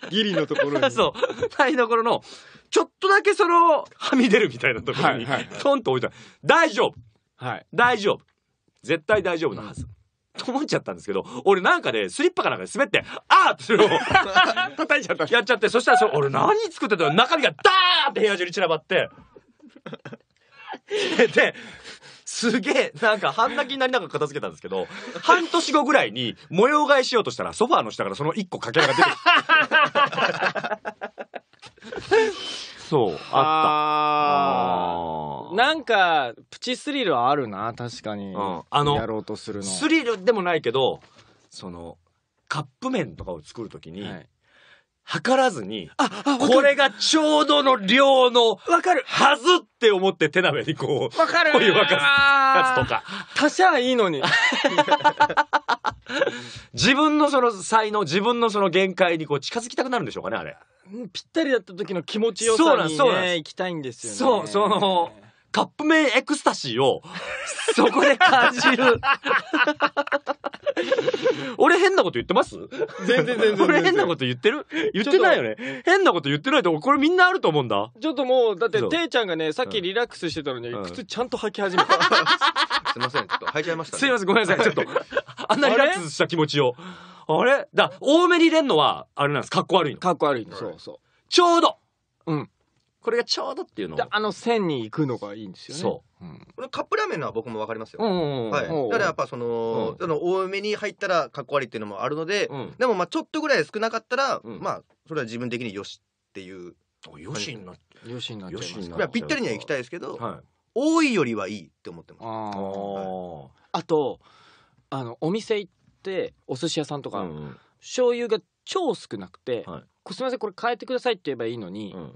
ギリのところに。そう。台所の、ちょっとだけその、はみ出るみたいなところに、はいはいトンと置いた大丈夫はい。大丈夫。絶対大丈夫なはず。うんと思っちゃったんですけど、俺なんかで、ね、スリッパかなんかで滑って、あーってそれを 叩いちゃった。やっちゃって、そしたらそ俺何作ってたの中身がダーって部屋中に散らばって。で、すげえ、なんか半泣きになりながら片付けたんですけど、半年後ぐらいに模様替えしようとしたら、ソファーの下からその1個かけらが出てきた。そう、あった。なんか、プチスリルあるな、確かに。うんあのやろうとするの。スリルでもないけど、その、カップ麺とかを作るときに、はい測らずに、あ、あ、これがちょうどの量の、わかる。はずって思って手鍋にこう、わかる。お湯沸かすやつとか。足しゃいいのに。自分のその才能、自分のその限界にこう近づきたくなるんでしょうかね、あれ。ぴったりだった時の気持ちよさにね、そ行きたいんですよね。そう、その、カップ麺エクスタシーを、そこで感じる。俺変なこと言ってます全然全然俺変なこと言ってる言ってないよね。変なこと言ってないと、これみんなあると思うんだ。ちょっともう、だって、ていちゃんがね、さっきリラックスしてたのに、うん、靴ちゃんと履き始めた。すいません、ちょっと履いちゃいました、ね、すいません、ごめんなさい。ちょっと、あんなリラックスした気持ちを。あれだ、多めに入れんのは、あれなんです。かっこ悪いの。かっこ悪いの。そうそう。ちょうど。うん。これがちょうどっていうのあの線に行くのがいいんですよね。そう。うん、カップラーメンのは僕もわかりますよ。はだからやっぱその、うん、の多めに入ったらかっこ悪いっていうのもあるので、うん、でもまあちょっとぐらい少なかったら、うん、まあそれは自分的によしっていう。よしになっちゃいます。まぴったりにはいきたいですけど、はい、多いよりはいいって思ってます。あ,、はい、あとあのお店行ってお寿司屋さんとか、うん、醤油が超少なくて、はい、すみませんこれ変えてくださいって言えばいいのに。うん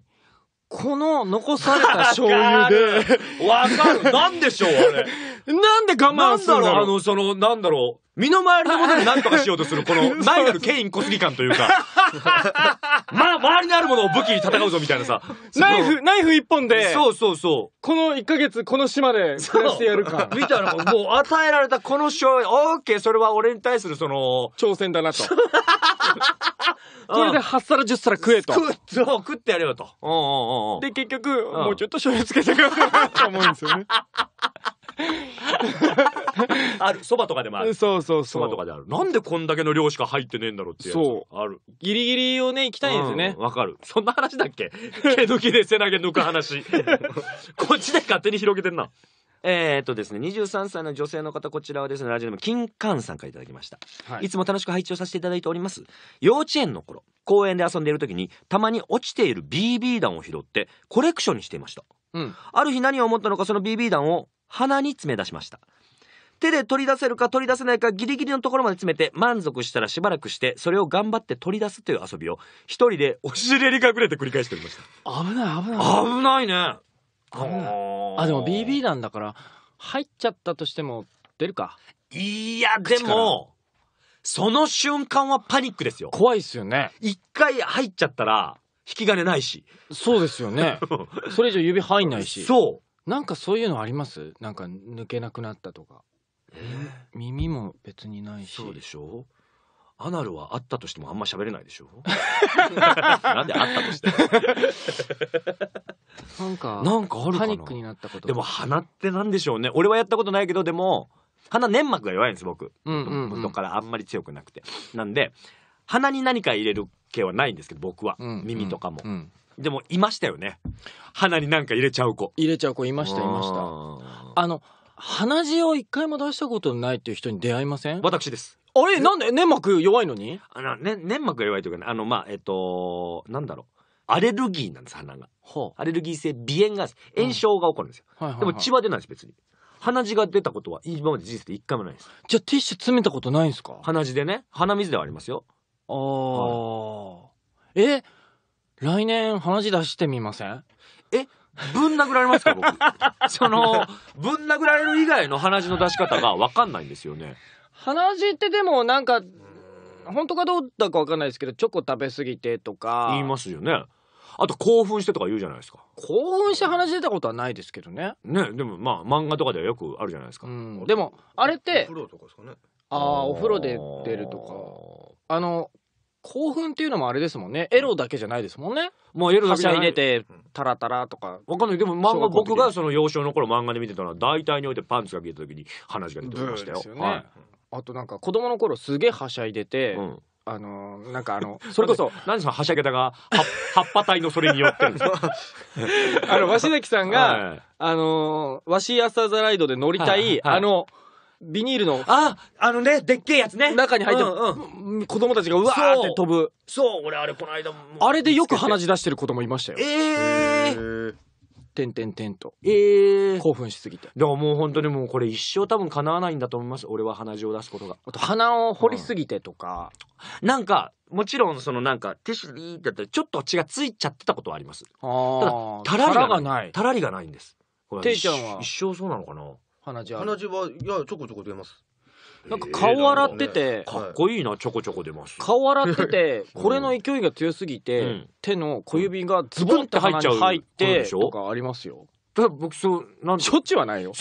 この残された醤油で。わかる。なんでしょう、あれ。なんで我慢するんだろうなんだろう、あの、その、なんだろう。身の回りのもので何とかしようとする、この、前イるケイン小杉感というか、まあ、周りにあるものを武器に戦うぞみたいなさ。ナイフ、ナイフ一本で、そうそうそう。この1ヶ月、この島で暮らしてやるか。みたいな、もう与えられたこの勝利、オーケー、それは俺に対するその、挑戦だなと。そ れで8皿10皿食えと。食食ってやれよと。で、結局、もうちょっと醤油つけてくださいと思うんですよね。ある。そばとかでもある。そうそうそそばう。とかである。なんでこんだけの量しか入ってねえんだろうっていうやつそうある。ギリギリをね、行きたいんですねうん。わかる。そんな話だっけ 毛抜きで背投げ抜く話。こっちで勝手に広げてんな。えー、っとですね23歳の女性の方こちらはですねラジオでも金ンさんからいただきました、はい、いつも楽しく配置をさせていただいております幼稚園の頃公園で遊んでいる時にたまに落ちている BB 弾を拾ってコレクションにしていましたうん。ある日何を思ったのかその BB 弾を鼻に詰め出しました。手で取り出せるか取り出せないかギリギリのところまで詰めて満足したらしばらくしてそれを頑張って取り出すという遊びを一人でお尻に隠れて繰り返しておりました危ない危ない危ないね危ないあでも BB 弾だから入っちゃったとしても出るかいやでもその瞬間はパニックですよ怖いですよね一回入っちゃったら引き金ないしそうですよね それ以上指入んないしそうなんかそういうのありますなんか抜けなくなったとか、えー、耳も別にないしそうでしょう。アナルはあったとしてもあんま喋れないでしょう。なんであったとしてなんかなんかあるパニックになったことでも鼻ってなんでしょうね俺はやったことないけどでも鼻粘膜が弱いんです僕うううんんん、元からあんまり強くなくてなんで鼻に何か入れる系はないんですけど僕は、うんうん、耳とかも、うんでもいましたよね鼻になんか入れちゃう子入れちゃう子いましたいましたあの鼻血を一回も出したことないっていう人に出会いません私ですあれなんで粘膜弱いのにあの、ね、粘膜弱いというか、ね、あのまあえっとなんだろうアレルギーなんです鼻がアレルギー性鼻炎が炎症が起こるんですよ、うんはいはいはい、でも血は出ないです別に鼻血が出たことは今まで人生で一回もないですじゃあティッシュ詰めたことないんですか鼻血でね鼻水ではありますよああ、はい、え来年話出してみませんえぶん殴られますか僕 そのぶん殴られる以外の話の出し方が分かんないんですよね話ってでもなんか本当かどうだか分かんないですけどチョコ食べ過ぎてとか言いますよねあと興奮してとか言うじゃないですか興奮して話出たことはないですけどねねでもまあ漫画とかではよくあるじゃないですか、うん、でもあれってお風呂とかですかねああお風呂で出るとかあの興奮っていうのもあれですもんね。エロだけじゃないですもんね。もうエロだはけしじゃゃいないて、タラタラとか。わかんない。でも漫画、僕がその幼少の頃漫画で見てたのは、大体においてパンツが消えた時に話が出てきましたよ。よねはいあとなんか子供の頃すげえはしゃいでて、うんあのーなんかあの、それこそ、何すかはしゃげたが、は葉っぱ体のそれによってるんですか あの、鷲崎さんが、はいあのー、鷲朝ザライドで乗りたい、はいはいあの、ビニールのあ、あのね、でっけえやつね。中に入って、うんうん、子供たちがうわーって飛ぶ。そう、俺あれこの間も。あれでよく鼻血出してる子供いましたよ。ええー。てんてんてんと。ええー、興奮しすぎて。でももう本当にもうこれ一生多分叶わないんだと思います。俺は鼻血を出すことが。あと鼻を掘りすぎてとか。うん、なんか、もちろんそのなんかティッシュでいいってやったらちょっと血がついちゃってたことはあります。ああ。ただ、たらりがない。たらりがないんです。ていちゃんは一生そうなのかな鼻血鼻血はいやちょこちょこ出ますなんか顔洗ってて、かっこいいな、ちょこちょこ出ます。顔洗ってて、これの勢いが強すぎて、うん手の小指がズボンって入っちゃう。入って、とかありますよ。だ僕、そう、なんしょっちゅうはないよ。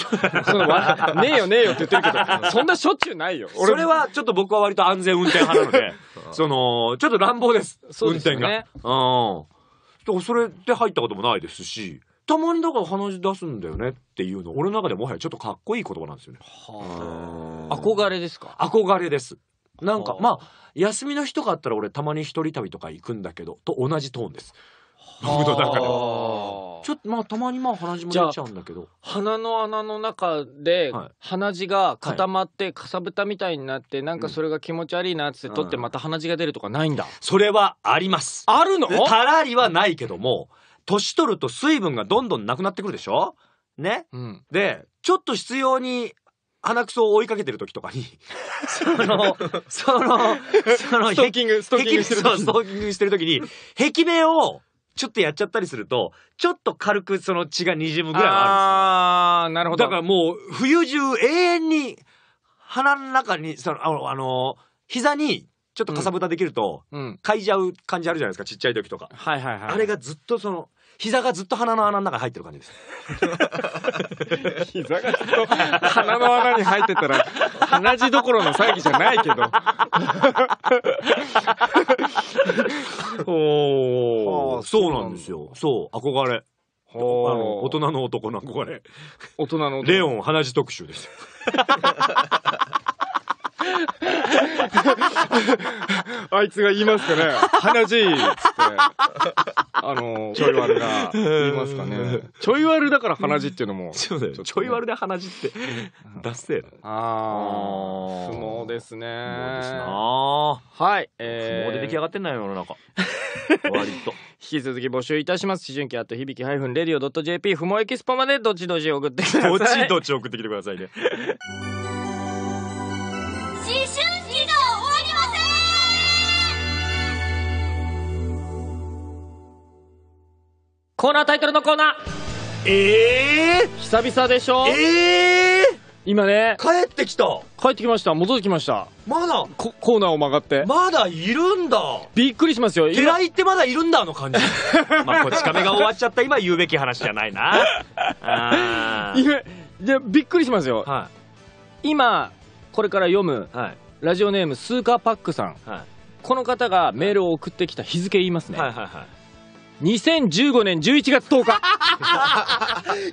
ねえよねえよって言ってるけど、そんなしょっちゅうないよ。それはちょっと僕は割と安全運転派なので、その、ちょっと乱暴です。運ですよ転が。うん。だからそれで入ったこともないですし、たまにだから話出すんだよねっていうの俺の中でもはやちょっとかっこいい言葉なんですよね。はあ、憧れですか憧れです。なんかまあ休みの日とかあったら俺たまに一人旅とか行くんだけどと同じトーンです。僕の中でちょっとまあたまにまあ鼻血も出ちゃうんだけど鼻の穴の中で鼻血が固まってかさぶたみたいになって、なんかそれが気持ち悪いなって取ってまた鼻血が出るとかないんだ、うん、それはありますあるのたらりはないけども、うん年取ると水分がどんどんなくなってくるでしょね、うん、でちょっと必要に鼻くそを追いかけてる時とかに その、その、その、ストーキング、ストーキングしてる時に、ストーキングしてる時に、壁面をちょっとやっちゃったりすると、ちょっと軽くその血が滲むぐらいはあるんですあなるほど。だからもう、冬中永遠に、鼻の中に、その、あの、あの膝にちょっとかさぶたできると、うん、嗅いじゃう感じあるじゃないですか、ちっちゃい時とか。はいはいはい。あれがずっとその、膝がずっと鼻の穴の中に入ってる感じです膝がずっと鼻の穴に入ってたら鼻血どころの騒ぎじゃないけど おそうなんですよそう憧れあの大人の男の憧れ大人のレオン鼻血特集です あいつが言いますかね。鼻血って。あの、ちょい悪るが言いますかね。ちょい悪だから鼻血っていうのも。ちょい悪で鼻血って。出せ。ああ。相撲ですね。ああ。はい。えー、相撲で出来上がってんだよ、世の中。割と。引き続き募集いたします。思春期あと響きハイフンレディオドット JP ふもエキスポまでどちどち送ってください。どちどち送ってきてくださいね。コーナータイトルのコーナーええー、久々でしょええー、今ね帰ってきた帰ってきました戻ってきましたまだコーナーを曲がってまだいるんだびっくりしますよ寺井ってまだいるんだあの感じ まあこち亀が終わっちゃった今言うべき話じゃないな あいやいやびっくりしますよ、はい、今これから読む、はい、ラジオネームスーカーパックさん、はい、この方がメールを送ってきた日付言いますね、はいはいはい2015年11月10日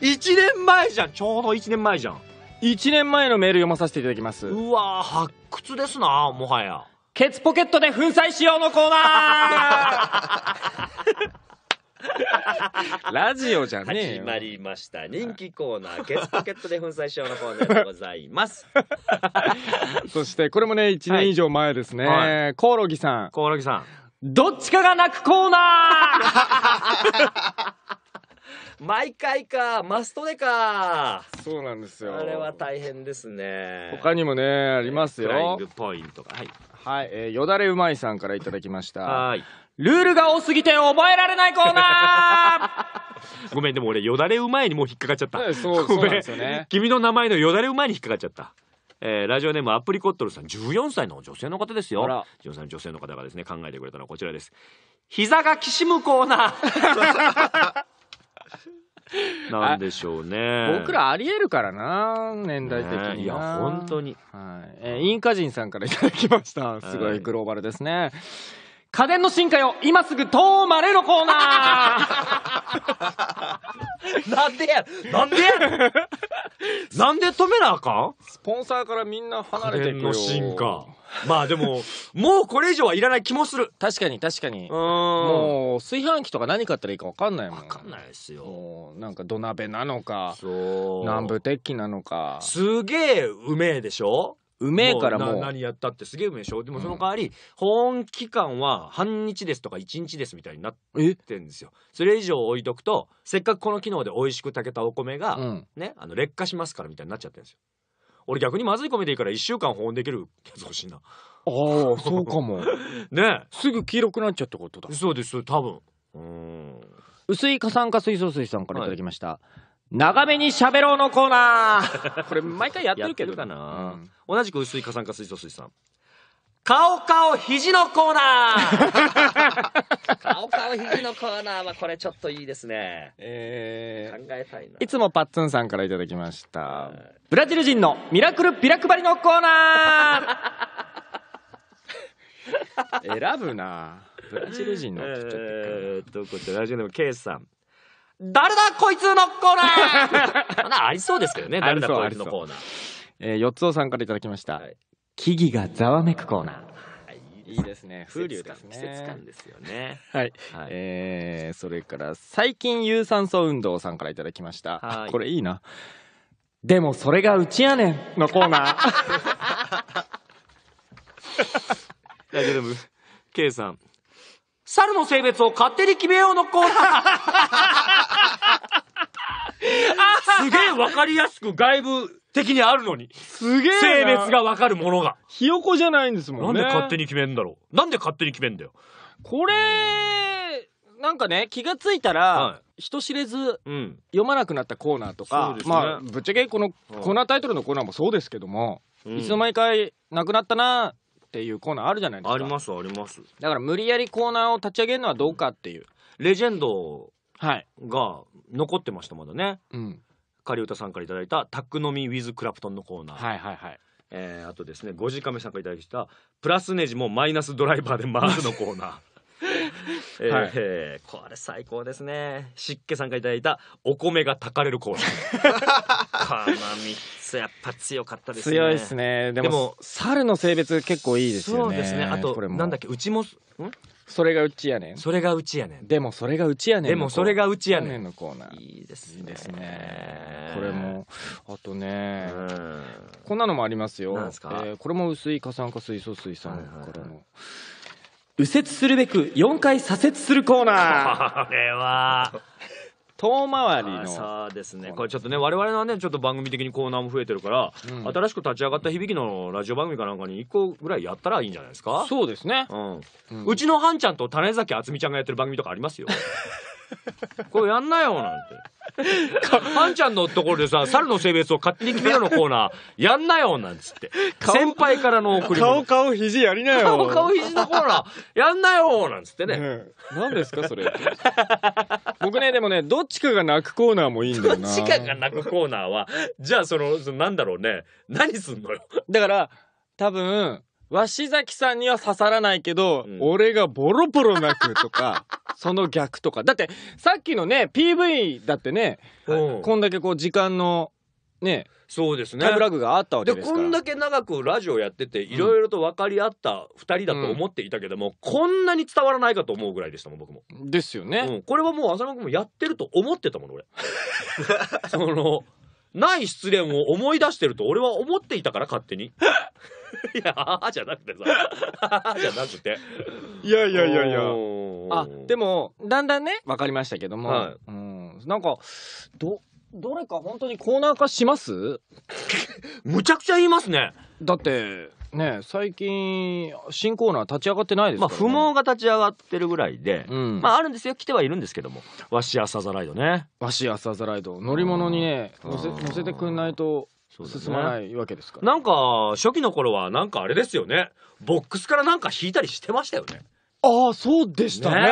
1 年前じゃんちょうど1年前じゃん1年前のメール読まさせていただきますうわ発掘ですなもはやケツポケットで粉砕しようのコーナー ラジオじゃね始まりました人気コーナー「ケツポケットで粉砕しよう」のコーナーでございます そしてこれもね1年以上前ですね、はい、コオロギさんコオロギさんどっちかが泣くコーナー毎回か、マストでか。そうなんですよ。あれは大変ですね。他にもね、ありますよ。ライングポイントが。はい。はい、えー、よだれうまいさんからいただきました。はい。ルールが多すぎて覚えられないコーナー ごめん、でも俺、よだれうまいにもう引っかかっちゃった。そう、ごめそうなんですよね。君の名前のよだれうまいに引っかかっちゃった。えー、ラジオネームアプリコットルさん14歳の女性の方ですよ14歳の女性の方がですね考えてくれたのはこちらです膝がきしむコーナー なんでしょうね僕らありえるからな年代的に、ね、いや本当に、はいえー、インカ人さんからいただきましたすごいグローバルですね、はい家電の進化よ、今すぐとうまれのコーナー なんでやなんでや なんで止めなあかんスポンサーからみんな離れてい家電の進化。まあでも、もうこれ以上はいらない気もする。確かに確かに。もう、炊飯器とか何買ったらいいか分かんないもん。分かんないですよ。なんか土鍋なのか、南部鉄器なのか。すげえうめえでしょうめえからもう何やったってすげえうめえでしょでもその代わり、うん、保温期間は半日ですとか1日ですみたいになってんですよそれ以上置いとくとせっかくこの機能で美味しく炊けたお米が、うん、ねあの劣化しますからみたいになっちゃってるんですよ俺逆にまずい米でいいから1週間保温できるやつ欲しいなあーそうかも ねすぐ黄色くなっちゃうってことだそうです多分うん薄い過酸化水素水さんからいただきました、はい長めに喋ろうのコーナー これ毎回やってるけどかな、うん、同じく薄い過酸化水素水産顔顔肘のコーナー顔顔 肘のコーナーはこれちょっといいですね。えー、考えたいな。いつもパッツンさんからいただきました。ブラジル人のミラクルビラ配りのコーナー 選ぶなブラジル人のちっえー、っと、こちらラジオネームケイさん。誰だこいつのコーナーあ ありそうですけどね。誰だこいつのコーナー。えー、四つおさんからいただきました。はい、木々がざわめくコーナー。いいですね。風流ですね。季節感ですよね。はい。はい、えー、それから、最近有酸素運動さんからいただきました。はいこれいいな。でもそれがうちやねんのコーナー。い や、でも、イさん、猿の性別を勝手に決めようのコーナー。すげえわかりやすく外部的にあるのに。すげえ。性別がわかるものが。ひよこじゃないんですもんね。なんで勝手に決めんだろう。なんで勝手に決めんだよ。これ、なんかね、気がついたら、はい、人知れず読まなくなったコーナーとか、ね、まあ、ぶっちゃけこのコーナータイトルのコーナーもそうですけども、うん、いつの間にかなくなったな、っていうコーナーあるじゃないですかありますありますだから無理やりコーナーを立ち上げるのはどうかっていうレジェンドが残ってましたまだね、うん、狩歌さんから頂いた「タックのみ with クラプトン」のコーナーはいはいはいえー、あとですねご時かめさんから頂いた「プラスネジもマイナスドライバーで回す」のコーナー えー、はいえー、これ最高ですね湿気さんから頂いた「お米が炊かれるコーナー」この3スやっぱ強かったですね。強いですね。でも、でも猿の性別結構いいですよね。そうですね。あと、なんだっけ、うちも、んそれがうちやねん。それがうちやねん。でもそれがうちやねん。でもそれがうちやねん。のコーナー。いいですね。いいですね。これも、あとね、こんなのもありますよ。なえー、これも薄い過酸化水素水産からの。はいはい右折するべく4回左折するコーナーこれは 遠回りのそうですねこれちょっとね我々のねちょっと番組的にコーナーも増えてるから、うん、新しく立ち上がった響きのラジオ番組かなんかに1個ぐらいやったらいいんじゃないですかそうですね、うん、うん、うちのハンちゃんと種崎あつみちゃんがやってる番組とかありますよ これやんなよなんて。ハンちゃんのところでさ、猿の性別を勝手に決めるのコーナー、やんなよなんつって。先輩からの送り物。顔、顔、肘やりなよ。顔、顔、肘のコーナー、やんなよなんつってね。ね何ですか、それ。僕ね、でもね、どっちかが泣くコーナーもいいんだよな。どっちかが泣くコーナーは、じゃあその、そのなんだろうね。何すんのよ。だから、多分、鷲崎さんには刺さらないけど、うん、俺がボロボロ泣くとか、その逆とか。だって、さっきのね、PV だってね、うん、こんだけこう時間の、ね、そうですね。タイムラグがあったわけですから。こんだけ長くラジオやってて、いろいろと分かり合った2人だと思っていたけども、うん、こんなに伝わらないかと思うぐらいでしたもん、僕も。ですよね。うん、これはもう、浅野君もやってると思ってたもん、俺。その、ない失恋を思い出してると俺は思っていたから勝手に いやあじゃなくてさじゃなくていやいやいやいやあでもだんだんね分かりましたけども、はい、うんなんかどどれか本当にコーナー化します むちゃくちゃ言いますねだってね最近新コーナー立ち上がってないですか、ね、まあ不毛が立ち上がってるぐらいで、うん、まああるんですよ来てはいるんですけどもわし朝サザライドねわし朝サザライド乗り物にね乗せ乗せてくんないと進まないわけですから、ね、なんか初期の頃はなんかあれですよねボックスからなんか引いたりしてましたよねああそうでしたねね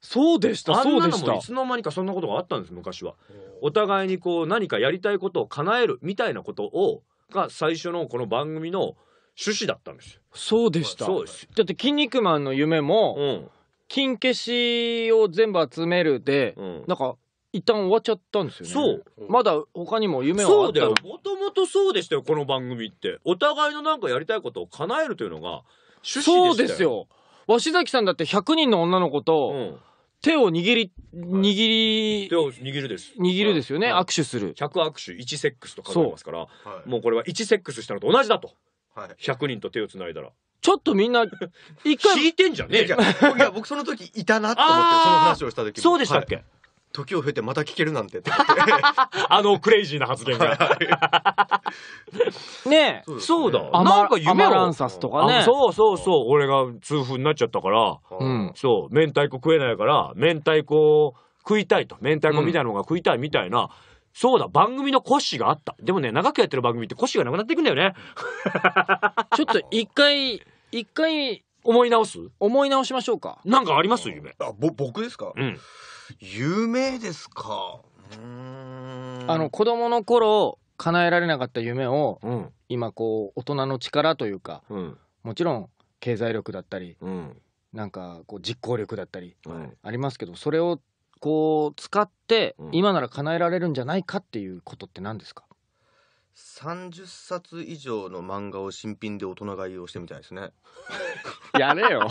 そうでしたそうでしたいつの間にかそんなことがあったんです昔はお互いにこう何かやりたいことを叶えるみたいなことをが最初のこの番組の趣旨だったんですよ。そうでした。そうです。だって、筋肉マンの夢も、うん。金消しを全部集めるで、うんなんか、一旦終わっちゃったんですよね。そう。まだ他にも夢はあそっうだよ。もともとそうでしたよ、この番組って。お互いのなんかやりたいことを叶えるというのが趣そう旨でしすたよ。よ。鷲崎さんだって100人の女の子と、うん。手を握り、握り手、を握るです。握るですよね。はい握手する。100握手1セックスと数えますから、もうこれは1セックスしたのと同じだと。100人と手をつないだら。ちょっとみんな、一回。引いてんじゃねえん。いや、僕その時いたなと思って、その話をした時そうでしたっけ、はい、時を経てまた聞けるなんて あのクレイジーな発言がねえそうだなんか夢をランサスとかねそうそうそう俺が痛風になっちゃったから、うん、そう明太子食えないから明太子食いたいと明太子みたいなのが食いたいみたいな、うんそうだ、番組の骨子があった。でもね、長くやってる番組って骨子がなくなっていくんだよね。ちょっと一回、一回、思い直す思い直しましょうか。なんかあります夢。あ、ぼ、僕ですかうん。夢ですか。うん。あの、子供の頃、叶えられなかった夢を、うん、今こう、大人の力というか、うん、もちろん、経済力だったり、うん、なんかこう実行力だったりありますけど、それをこう使って今なら叶えられるんじゃないかっていうことって何ですか、30冊以上の漫画を新品で大人買いをしてみたいですねやれよ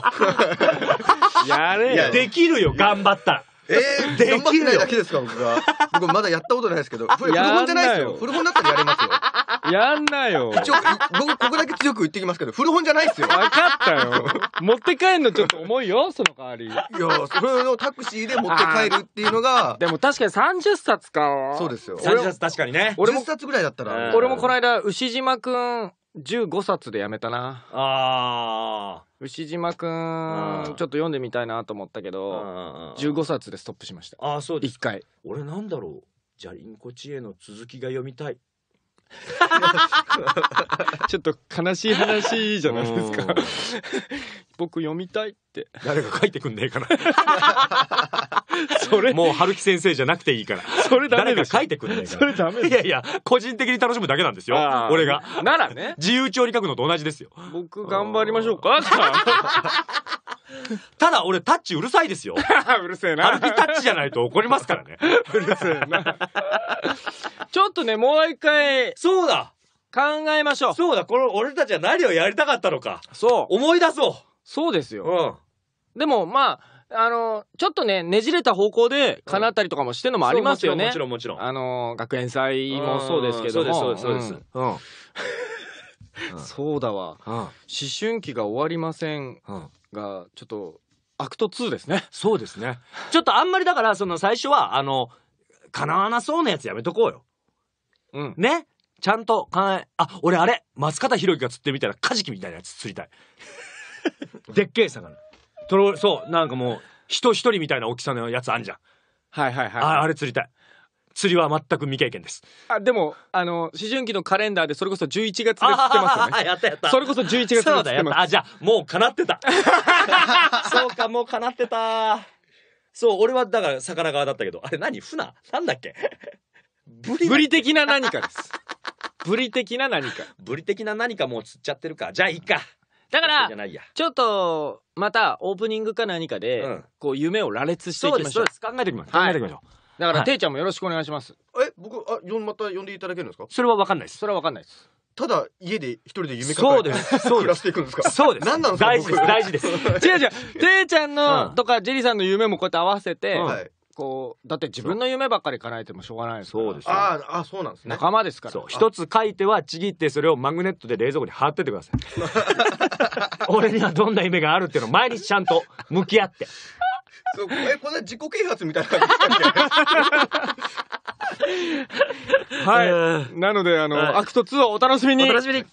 やれよできるよ頑張ったえー、できるよだけですか僕が僕まだやったことないですけど古本じゃないですよ古本だったらやれますよ やんなよ。一応、僕ここだけ強く言ってきますけど、古本じゃないっすよ。分かったよ。持って帰るのちょっと重いよ、その代わり。いや、それをタクシーで持って帰るっていうのが。でも確かに30冊か。そうですよ。30冊確かにね。俺も。10冊ぐらいだったら。俺もこの間、牛島くん、15冊でやめたな。ああ。牛島くん、ちょっと読んでみたいなと思ったけど、15冊でストップしました。ああ、そうです。1回。俺なんだろう。じゃりんこちえの続きが読みたい。ちょっと悲しい話じゃないですか僕読みたいって誰か書いてくんねえかなそれもう春樹先生じゃなくていいからそれ誰か書いてくんねえかそれダメいやいや個人的に楽しむだけなんですよ俺がならね自由帳に書くのと同じですよ僕頑張りましょうかただ俺タッチうるさいですよ。うるせえな。タッチじゃないと怒りますからね。うるせえな。ちょっとね、もう一回。そうだ考えましょう。そうだ、これ俺たちは何をやりたかったのか。そう。思い出そう。そうですよ。うん。でも、まあ、あの、ちょっとね、ねじれた方向で叶ったりとかもしてるのもありますよね。もちろん、もちろん。あの、学園祭もそうですけども。そうです、そうです、そうです。うん。うん、そうだわ、うん、思春期が終わりません、うん、がちょっとアクト2ですねそうですねちょっとあんまりだからその最初はあの叶わなそうなやつやめとこうよ、うん、ねちゃんと考えあ俺あれ松方弘樹が釣ってみたらカジキみたいなやつ釣りたい でっけえ魚とろそうなんかもう人一人みたいな大きさのやつあんじゃんはいはいはいああれ釣りたい釣りは全く未経験です。あでもあの思春期のカレンダーでそれこそ11月で釣ってますよね。やったやった。それこそ11月で釣ってます。あじゃあ もう叶ってた。そうかもう叶ってた。そう俺はだから魚側だったけどあれ何船なんだっけ。ブリブリ的な何かです。ブリ的な何か。ブリ的な何かもう釣っちゃってるか。じゃあいいか。だからちょっとまたオープニングか何かで、こう夢を羅列していきましょう。そうですそうです。考えてみましょう。考えてみましょう。だから、はい、ていちゃんもよろしくお願いしますえ僕あよん、また呼んでいただけるんですかそれはわかんないですそれはわかんないですただ家で一人で夢そうですそうです暮らそうです何なんですか大事です大事です 違う違うていちゃんの、とかジェリーさんの夢もこうやって合わせて、はいこうだって自分の夢ばっかり叶えてもしょうがないそうですああそうなんですね仲間ですから一つ書いてはちぎってそれをマグネットで冷蔵庫に貼っててください 俺にはどんな夢があるっていうのを毎日ちゃんと向き合ってそうえこんな自己啓発みたいな感じでしたっけ はい。なので、あの、はい、アクト2をお楽しみに。お楽しみに。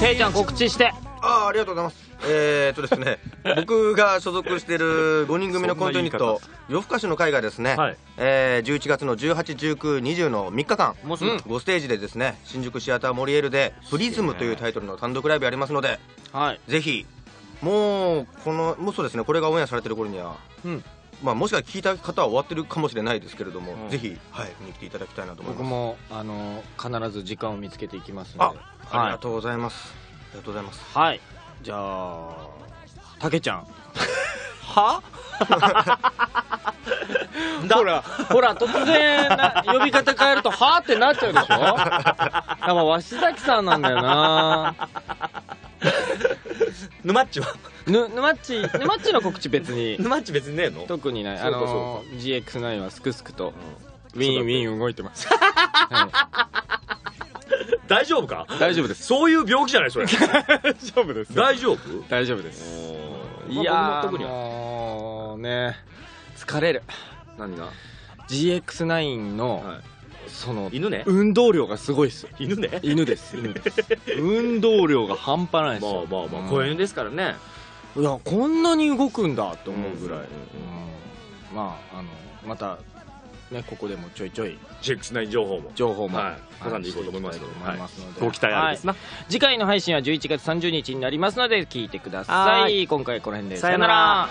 ていちゃん告知してあありがとうございます。えー、っとですね、僕が所属している5人組のコントユニット、夜更かしの会がですね、はい、えー、11月の18、19、20の3日間、うん、5ステージでですね、新宿シアターモリエルで、プリズムというタイトルの単独ライブありますので、はい、ぜひ、もう、この、もうそうですね、これがオンエアされてる頃には、うん、まあ、もしかしたら聞いた方は終わってるかもしれないですけれども、うん、ぜひ、はい、見に来ていただきたいなと思います僕もあの必ず時間を見つけていきますのでありがとうございます、はい、ありがとうございますはいじゃあたけちゃん は ほらほら突然 呼び方変えると「は?」ってなっちゃうでしょやっぱ鷲崎さんなんだよな沼っちはぬ沼っち沼っちの告知別に 沼っち別にねえの特にないあのー、GX9 はすくすくと、ウィンウィン動いてます、大丈夫か大丈夫ですそういう病気じゃないそれ 大丈夫です大丈夫大丈夫ですいや特にもうね疲れる何が GX9 の、はいその犬ね運動量がすごいです犬ね犬です 犬です運動量が半端ないですまあまあまあ、うん、ですからねいやこんなに動くんだと思うぐらい、うんうん、まああのまたね、ここでもちょいちょいェッ GX9 情報も情報も、はい、挟んでいこうと思いますので、はい、ご期待あれですな、はい、次回の配信は11月30日になりますので聞いてください今回この辺でさよなら